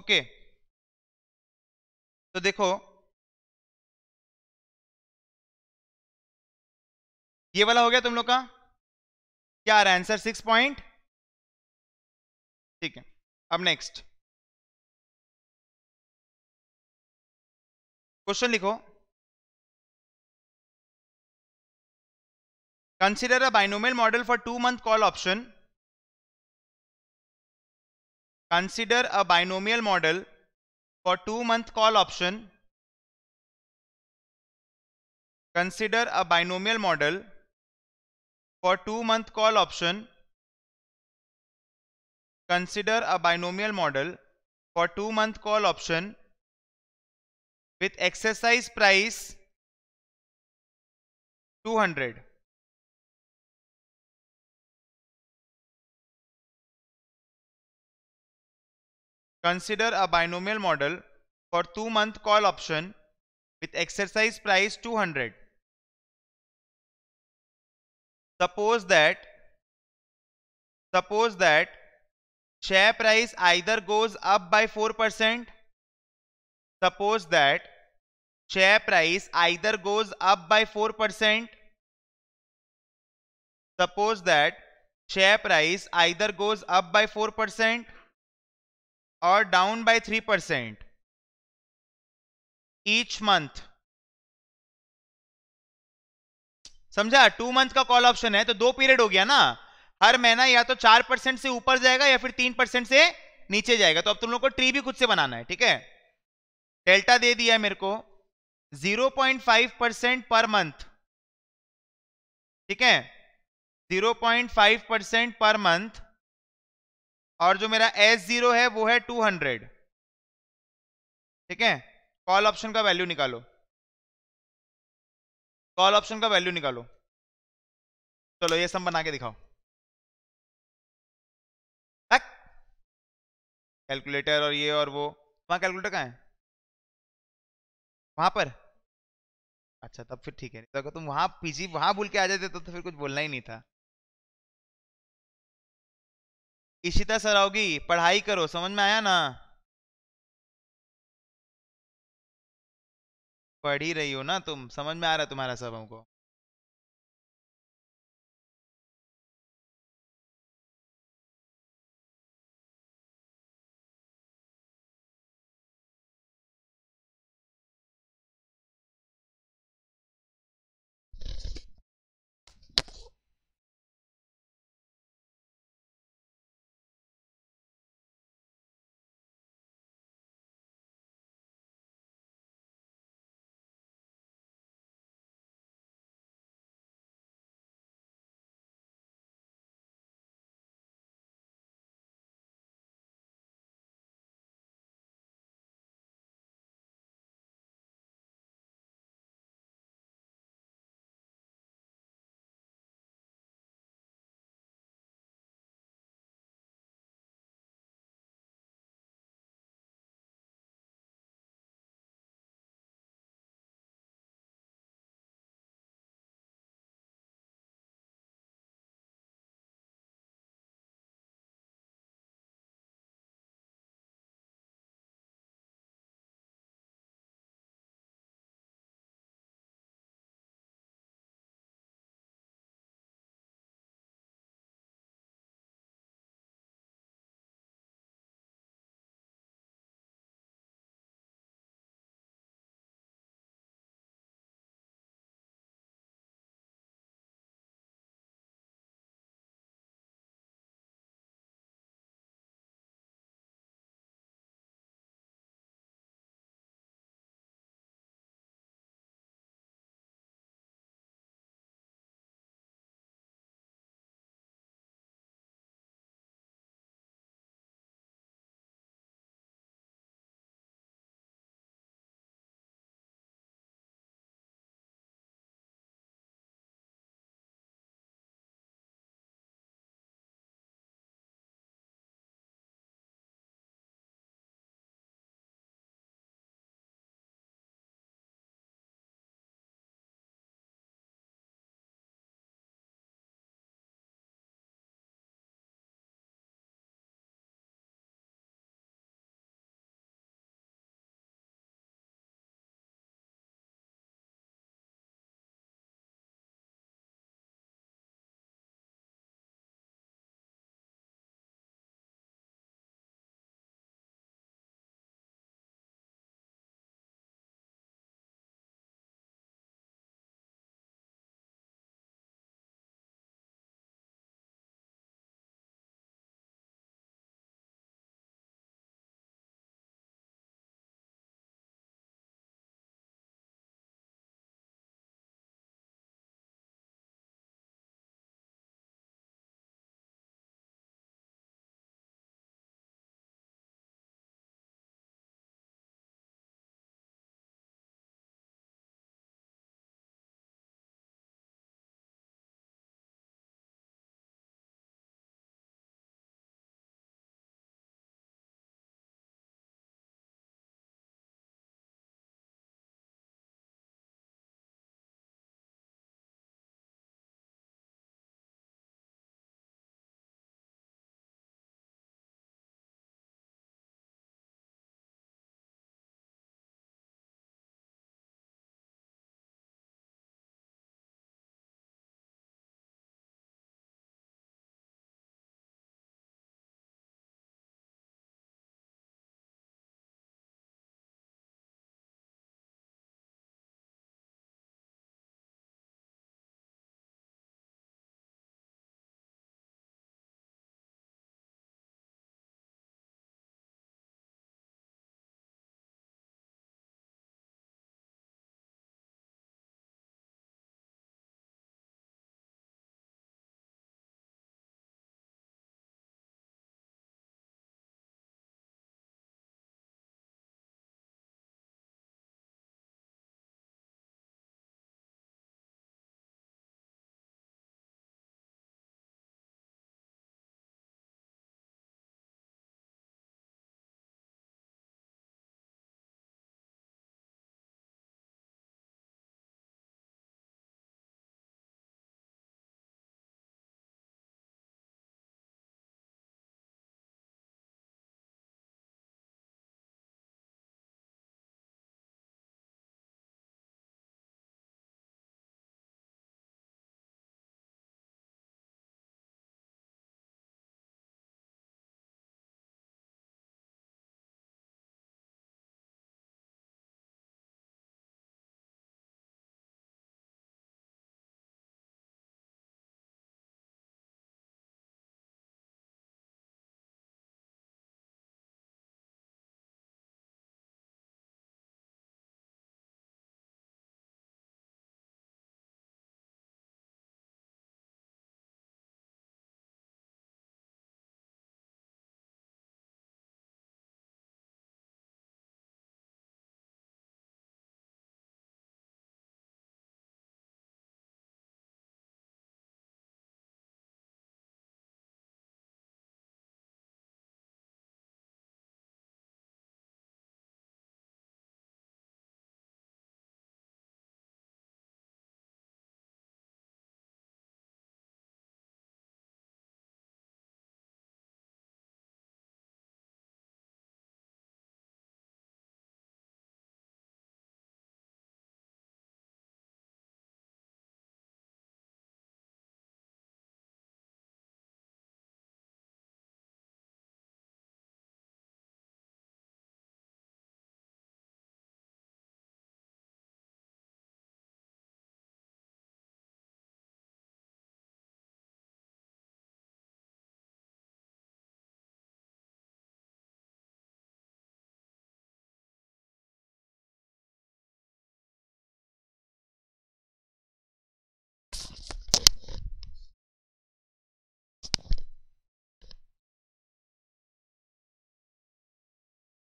okay तो देखो ये वाला हो गया तुम लोग का क्या आ रहा है आंसर सिक्स पॉइंट ठीक है अब नेक्स्ट क्वेश्चन लिखो consider a binomial model for two month call option Consider a binomial model for two month call option. Consider a binomial model for two month call option. Consider a binomial model for two month call option with exercise price 200. Consider a binomial model for 2 month call option with exercise price 200. Suppose that suppose that share price either goes up by 4% suppose that share price either goes up by 4% suppose that share price either goes up by 4% और down by three percent each month समझा टू मंथ का कॉल ऑप्शन है तो दो पीरियड हो गया ना हर महीना या तो चार परसेंट से ऊपर जाएगा या फिर तीन परसेंट से नीचे जाएगा तो अब तुम लोग को ट्री भी खुद से बनाना है ठीक है डेल्टा दे दिया मेरे को 0.5 परसेंट पर मंथ ठीक है 0.5 परसेंट पर मंथ और जो मेरा एस जीरो है वो है टू हंड्रेड ठीक है कॉल ऑप्शन का वैल्यू निकालो कॉल ऑप्शन का वैल्यू निकालो चलो ये सब बना के दिखाओ कैलकुलेटर और ये और वो वहां कैलकुलेटर कहाँ है वहां पर अच्छा तब फिर ठीक है तो तुम वहां पीजी वहां भूल के आ जाते तो, तो फिर कुछ बोलना ही नहीं था इशिता सरावगी पढ़ाई करो समझ में आया ना पढ़ ही रही हो ना तुम समझ में आ रहा तुम्हारा सब हमको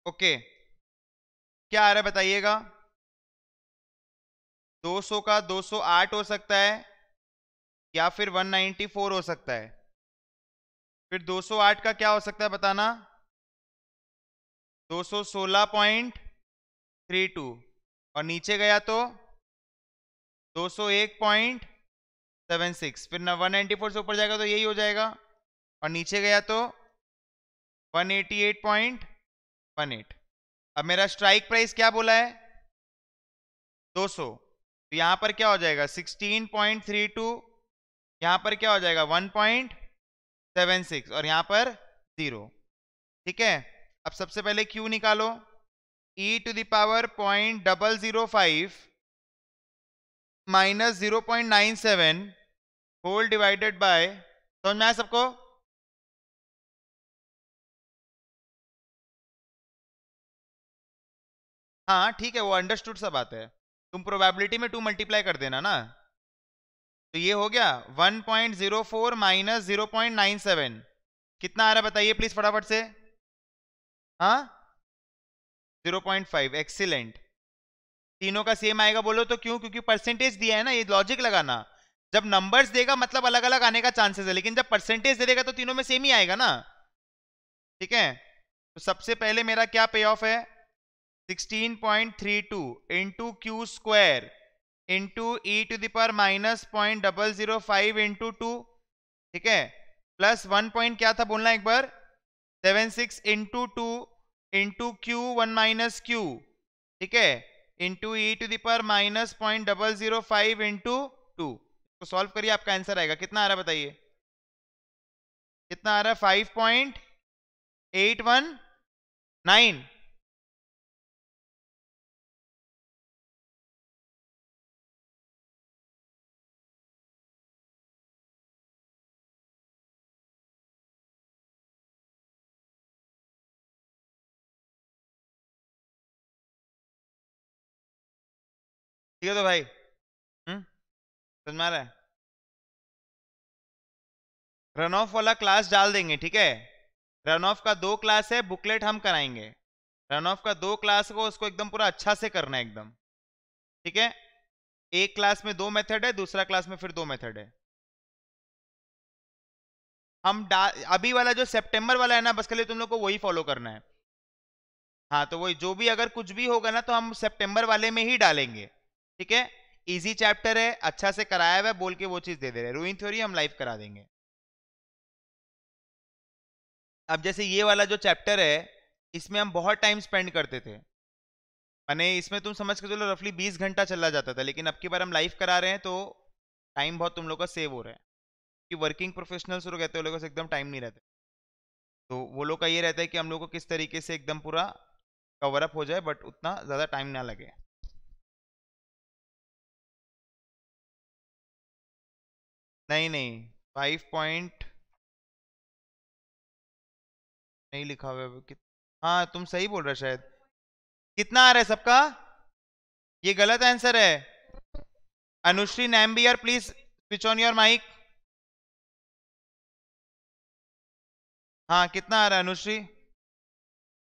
ओके क्या आ रहा है बताइएगा 200 का 208 हो सकता है या फिर 194 हो सकता है फिर 208 का क्या हो सकता है बताना 216.32 और नीचे गया तो 201.76 फिर ना 194 से ऊपर जाएगा तो यही हो जाएगा और नीचे गया तो पॉइंट वन एट अब मेरा स्ट्राइक प्राइस क्या बोला है 200 तो यहां पर क्या हो जाएगा 16.32 यहां पर क्या हो जाएगा 1.76 और यहां पर जीरो ठीक है अब सबसे पहले क्यू निकालो e to the power point double zero five minus zero point nine seven whole divided by समझ में आया सबको हाँ ठीक है वो अंडरस्टूड सब बात है तुम प्रोबेबिलिटी में टू मल्टीप्लाई कर देना ना तो ये हो गया 1.04 point zero four minus zero point nine seven कितना आ रहा है बताइए प्लीज फटाफट से हाँ जीरो पॉइंट फाइव एक्सीलेंट तीनों का सेम आएगा बोलो तो क्यों क्योंकि परसेंटेज दिया है ना ये लॉजिक लगाना जब नंबर्स देगा मतलब अलग अलग आने का चांसेस है लेकिन जब परसेंटेज दे देगा तो तीनों में सेम ही आएगा ना ठीक है तो सबसे पहले मेरा क्या पे ऑफ है sixteen point three two into Q square into e to the power minus point double zero into two ठीक है प्लस वन पॉइंट क्या था बोलना एक बार seven six into two into Q one minus Q ठीक है into e to the power minus point double zero five into two इसको सॉल्व करिए आपका आंसर आएगा कितना आ रहा है बताइए कितना आ रहा है five point eight one nine ठीक है तो भाई हम्म, समझ में आ रहा है रन ऑफ वाला क्लास डाल देंगे ठीक है रन ऑफ का दो क्लास है बुकलेट हम कराएंगे रन ऑफ का दो क्लास को उसको एकदम पूरा अच्छा से करना है एकदम ठीक है एक क्लास में दो मेथड है दूसरा क्लास में फिर दो मेथड है हम अभी वाला जो सितंबर वाला है ना बस खाली तुम लोग को वही फॉलो करना है हाँ तो वही जो भी अगर कुछ भी होगा ना तो हम सितंबर वाले में ही डालेंगे ठीक है इजी चैप्टर है अच्छा से कराया हुआ है बोल के वो चीज दे दे रहे रोइन रूइन थ्योरी हम लाइव करा देंगे अब जैसे ये वाला जो चैप्टर है इसमें हम बहुत टाइम स्पेंड करते थे मैंने इसमें तुम समझ के चलो रफली बीस घंटा चला जाता था लेकिन अब की बार हम लाइव करा रहे हैं तो टाइम बहुत तुम लोग का सेव हो रहा है कि वर्किंग प्रोफेशनल्स लोग कहते हैं लोगों से एकदम टाइम नहीं रहता तो वो लोग का ये रहता है कि हम लोग को किस तरीके से एकदम पूरा कवरअप हो जाए बट उतना ज़्यादा टाइम ना लगे नहीं नहीं फाइव पॉइंट नहीं लिखा हुआ है हाँ तुम सही बोल रहे शायद कितना आ रहा है सबका ये गलत आंसर है Anushree Nambiar please switch on your mic हाँ कितना आ रहा है Anushree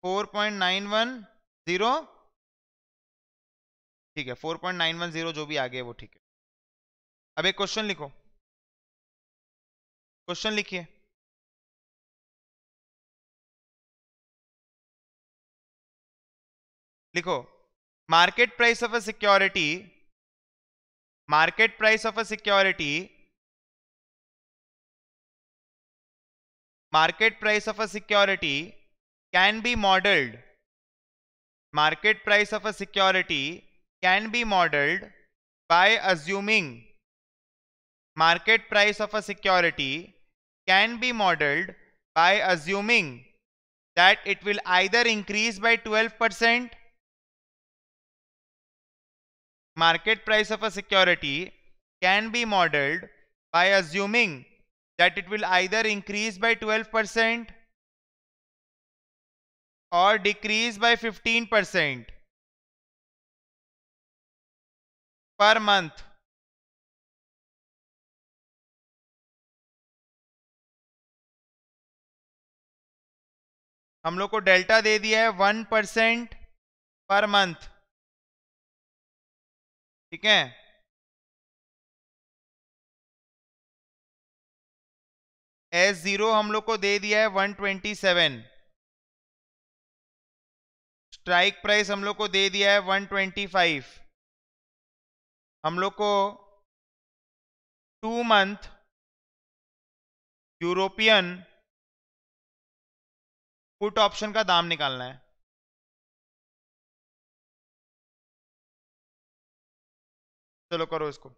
four point nine one zero ठीक है four point nine one zero जो भी आ गया वो ठीक है अब एक क्वेश्चन लिखो क्वेश्चन लिखिए लिखो market price of a security market price of a security market price of a security can be modelled market price of a security can be modelled by assuming market price of a security can be modeled by assuming that it will either increase by 12% market price of a security can be modeled by assuming that it will either increase by 12% or decrease by 15% per month हम लोग को डेल्टा दे दिया है वन परसेंट पर मंथ ठीक है एस जीरो हम लोग को दे दिया है one twenty seven strike price हम लोग को दे दिया है वन ट्वेंटी फाइव हम लोग को two month European put option का दाम निकालना है चलो करो इसको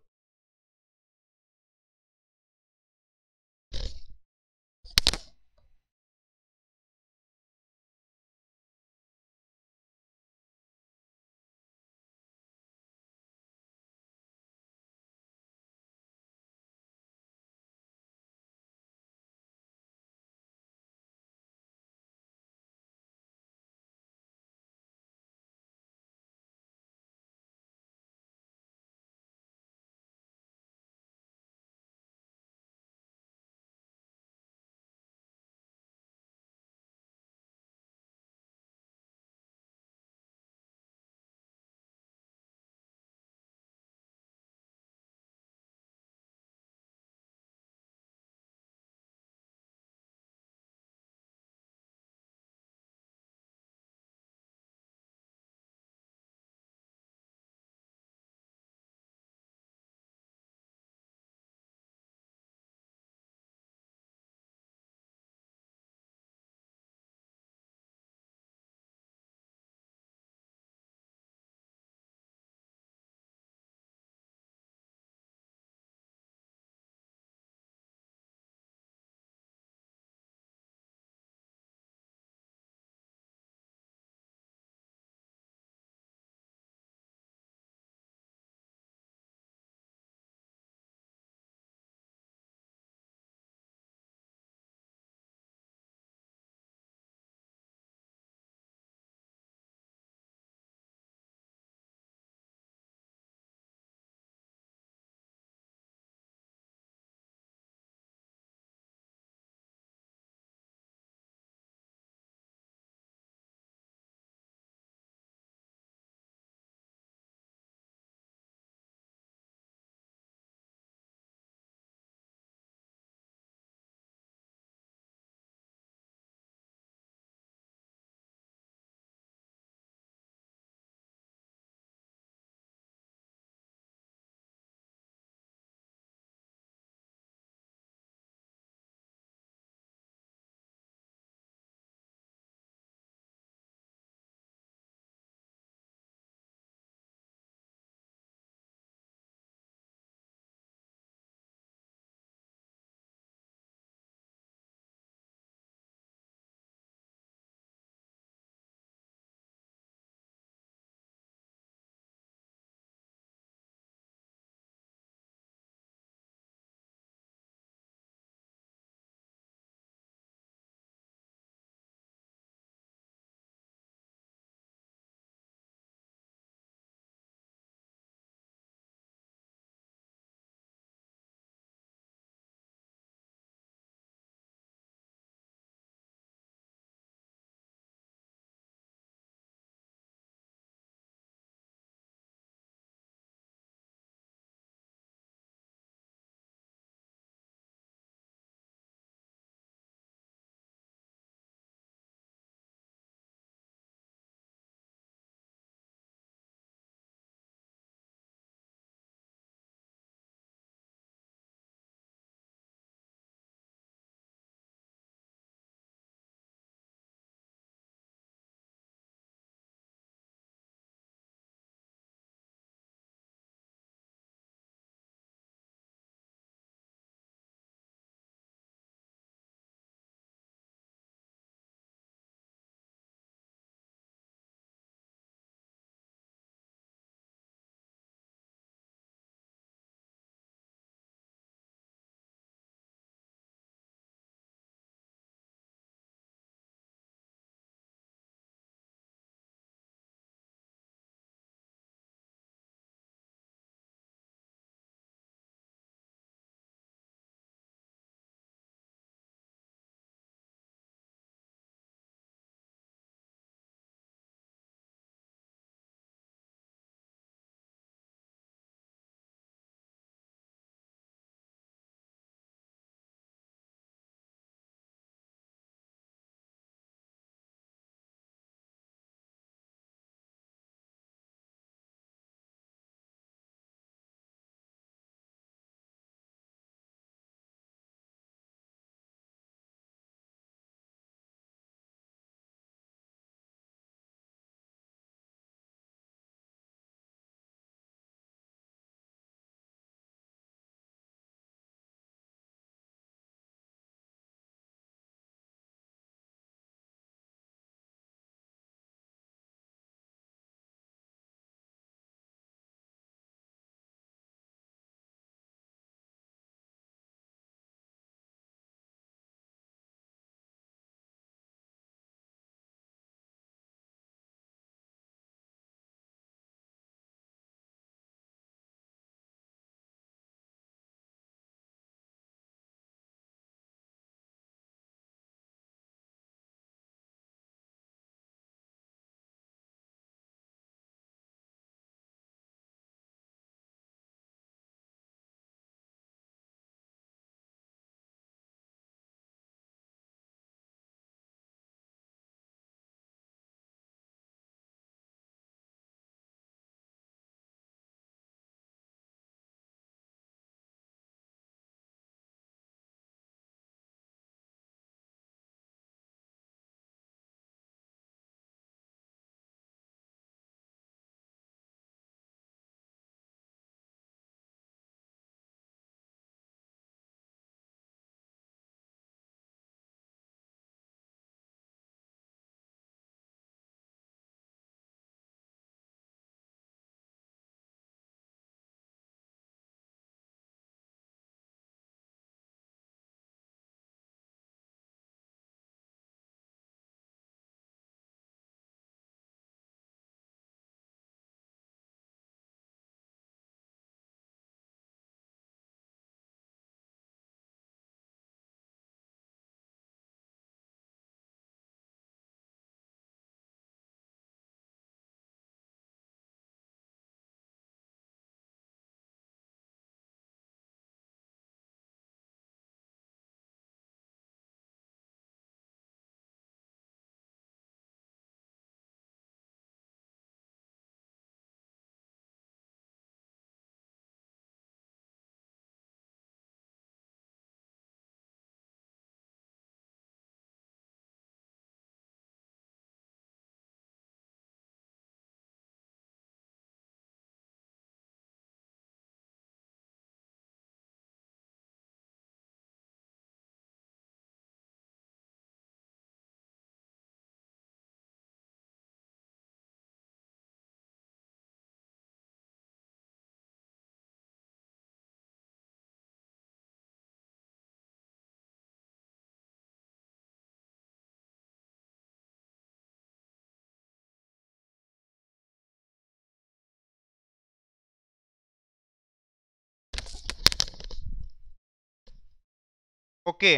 ओके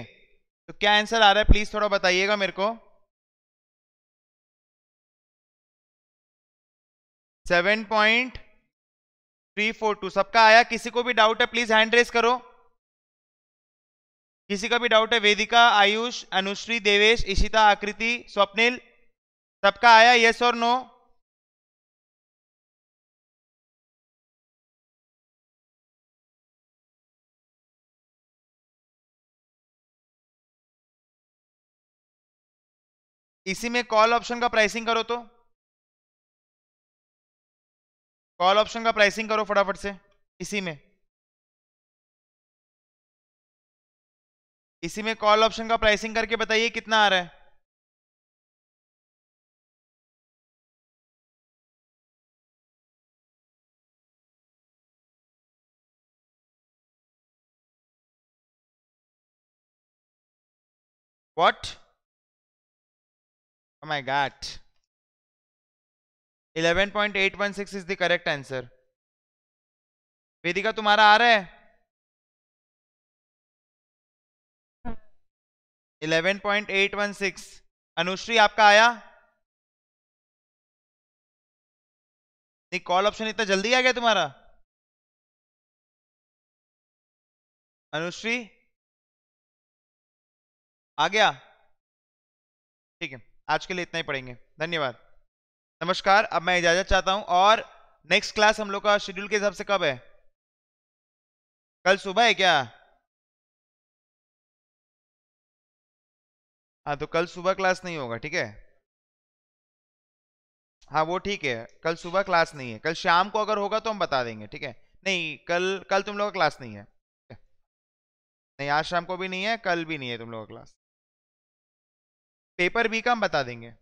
तो क्या आंसर आ रहा है प्लीज थोड़ा बताइएगा मेरे को seven point three four two सबका आया किसी को भी डाउट है प्लीज हैंड रेस करो किसी का भी डाउट है वेदिका आयुष अनुश्री देवेश इशिता आकृति स्वप्निल सबका आया यस और नो इसी में कॉल ऑप्शन का प्राइसिंग करो तो कॉल ऑप्शन का प्राइसिंग करो फटाफट से इसी में इसी में कॉल ऑप्शन का प्राइसिंग करके बताइए कितना आ रहा है what Oh my god. 11.816 is the correct answer. वेदिका तुम्हारा आ रहा है 11.816 अनुश्री आपका आया नहीं कॉल ऑप्शन इतना जल्दी आ गया तुम्हारा अनुश्री आ गया ठीक है आज के लिए इतना ही पढ़ेंगे धन्यवाद नमस्कार अब मैं इजाजत चाहता हूं और नेक्स्ट क्लास हम लोग का शेड्यूल के हिसाब से कब है कल सुबह है क्या हाँ तो कल सुबह क्लास नहीं होगा ठीक है हाँ वो ठीक है कल सुबह क्लास नहीं है कल शाम को अगर होगा तो हम बता देंगे ठीक है नहीं कल कल तुम लोग का क्लास नहीं है नहीं आज शाम को भी नहीं है कल भी नहीं है तुम लोग का क्लास पेपर बी का हम बता देंगे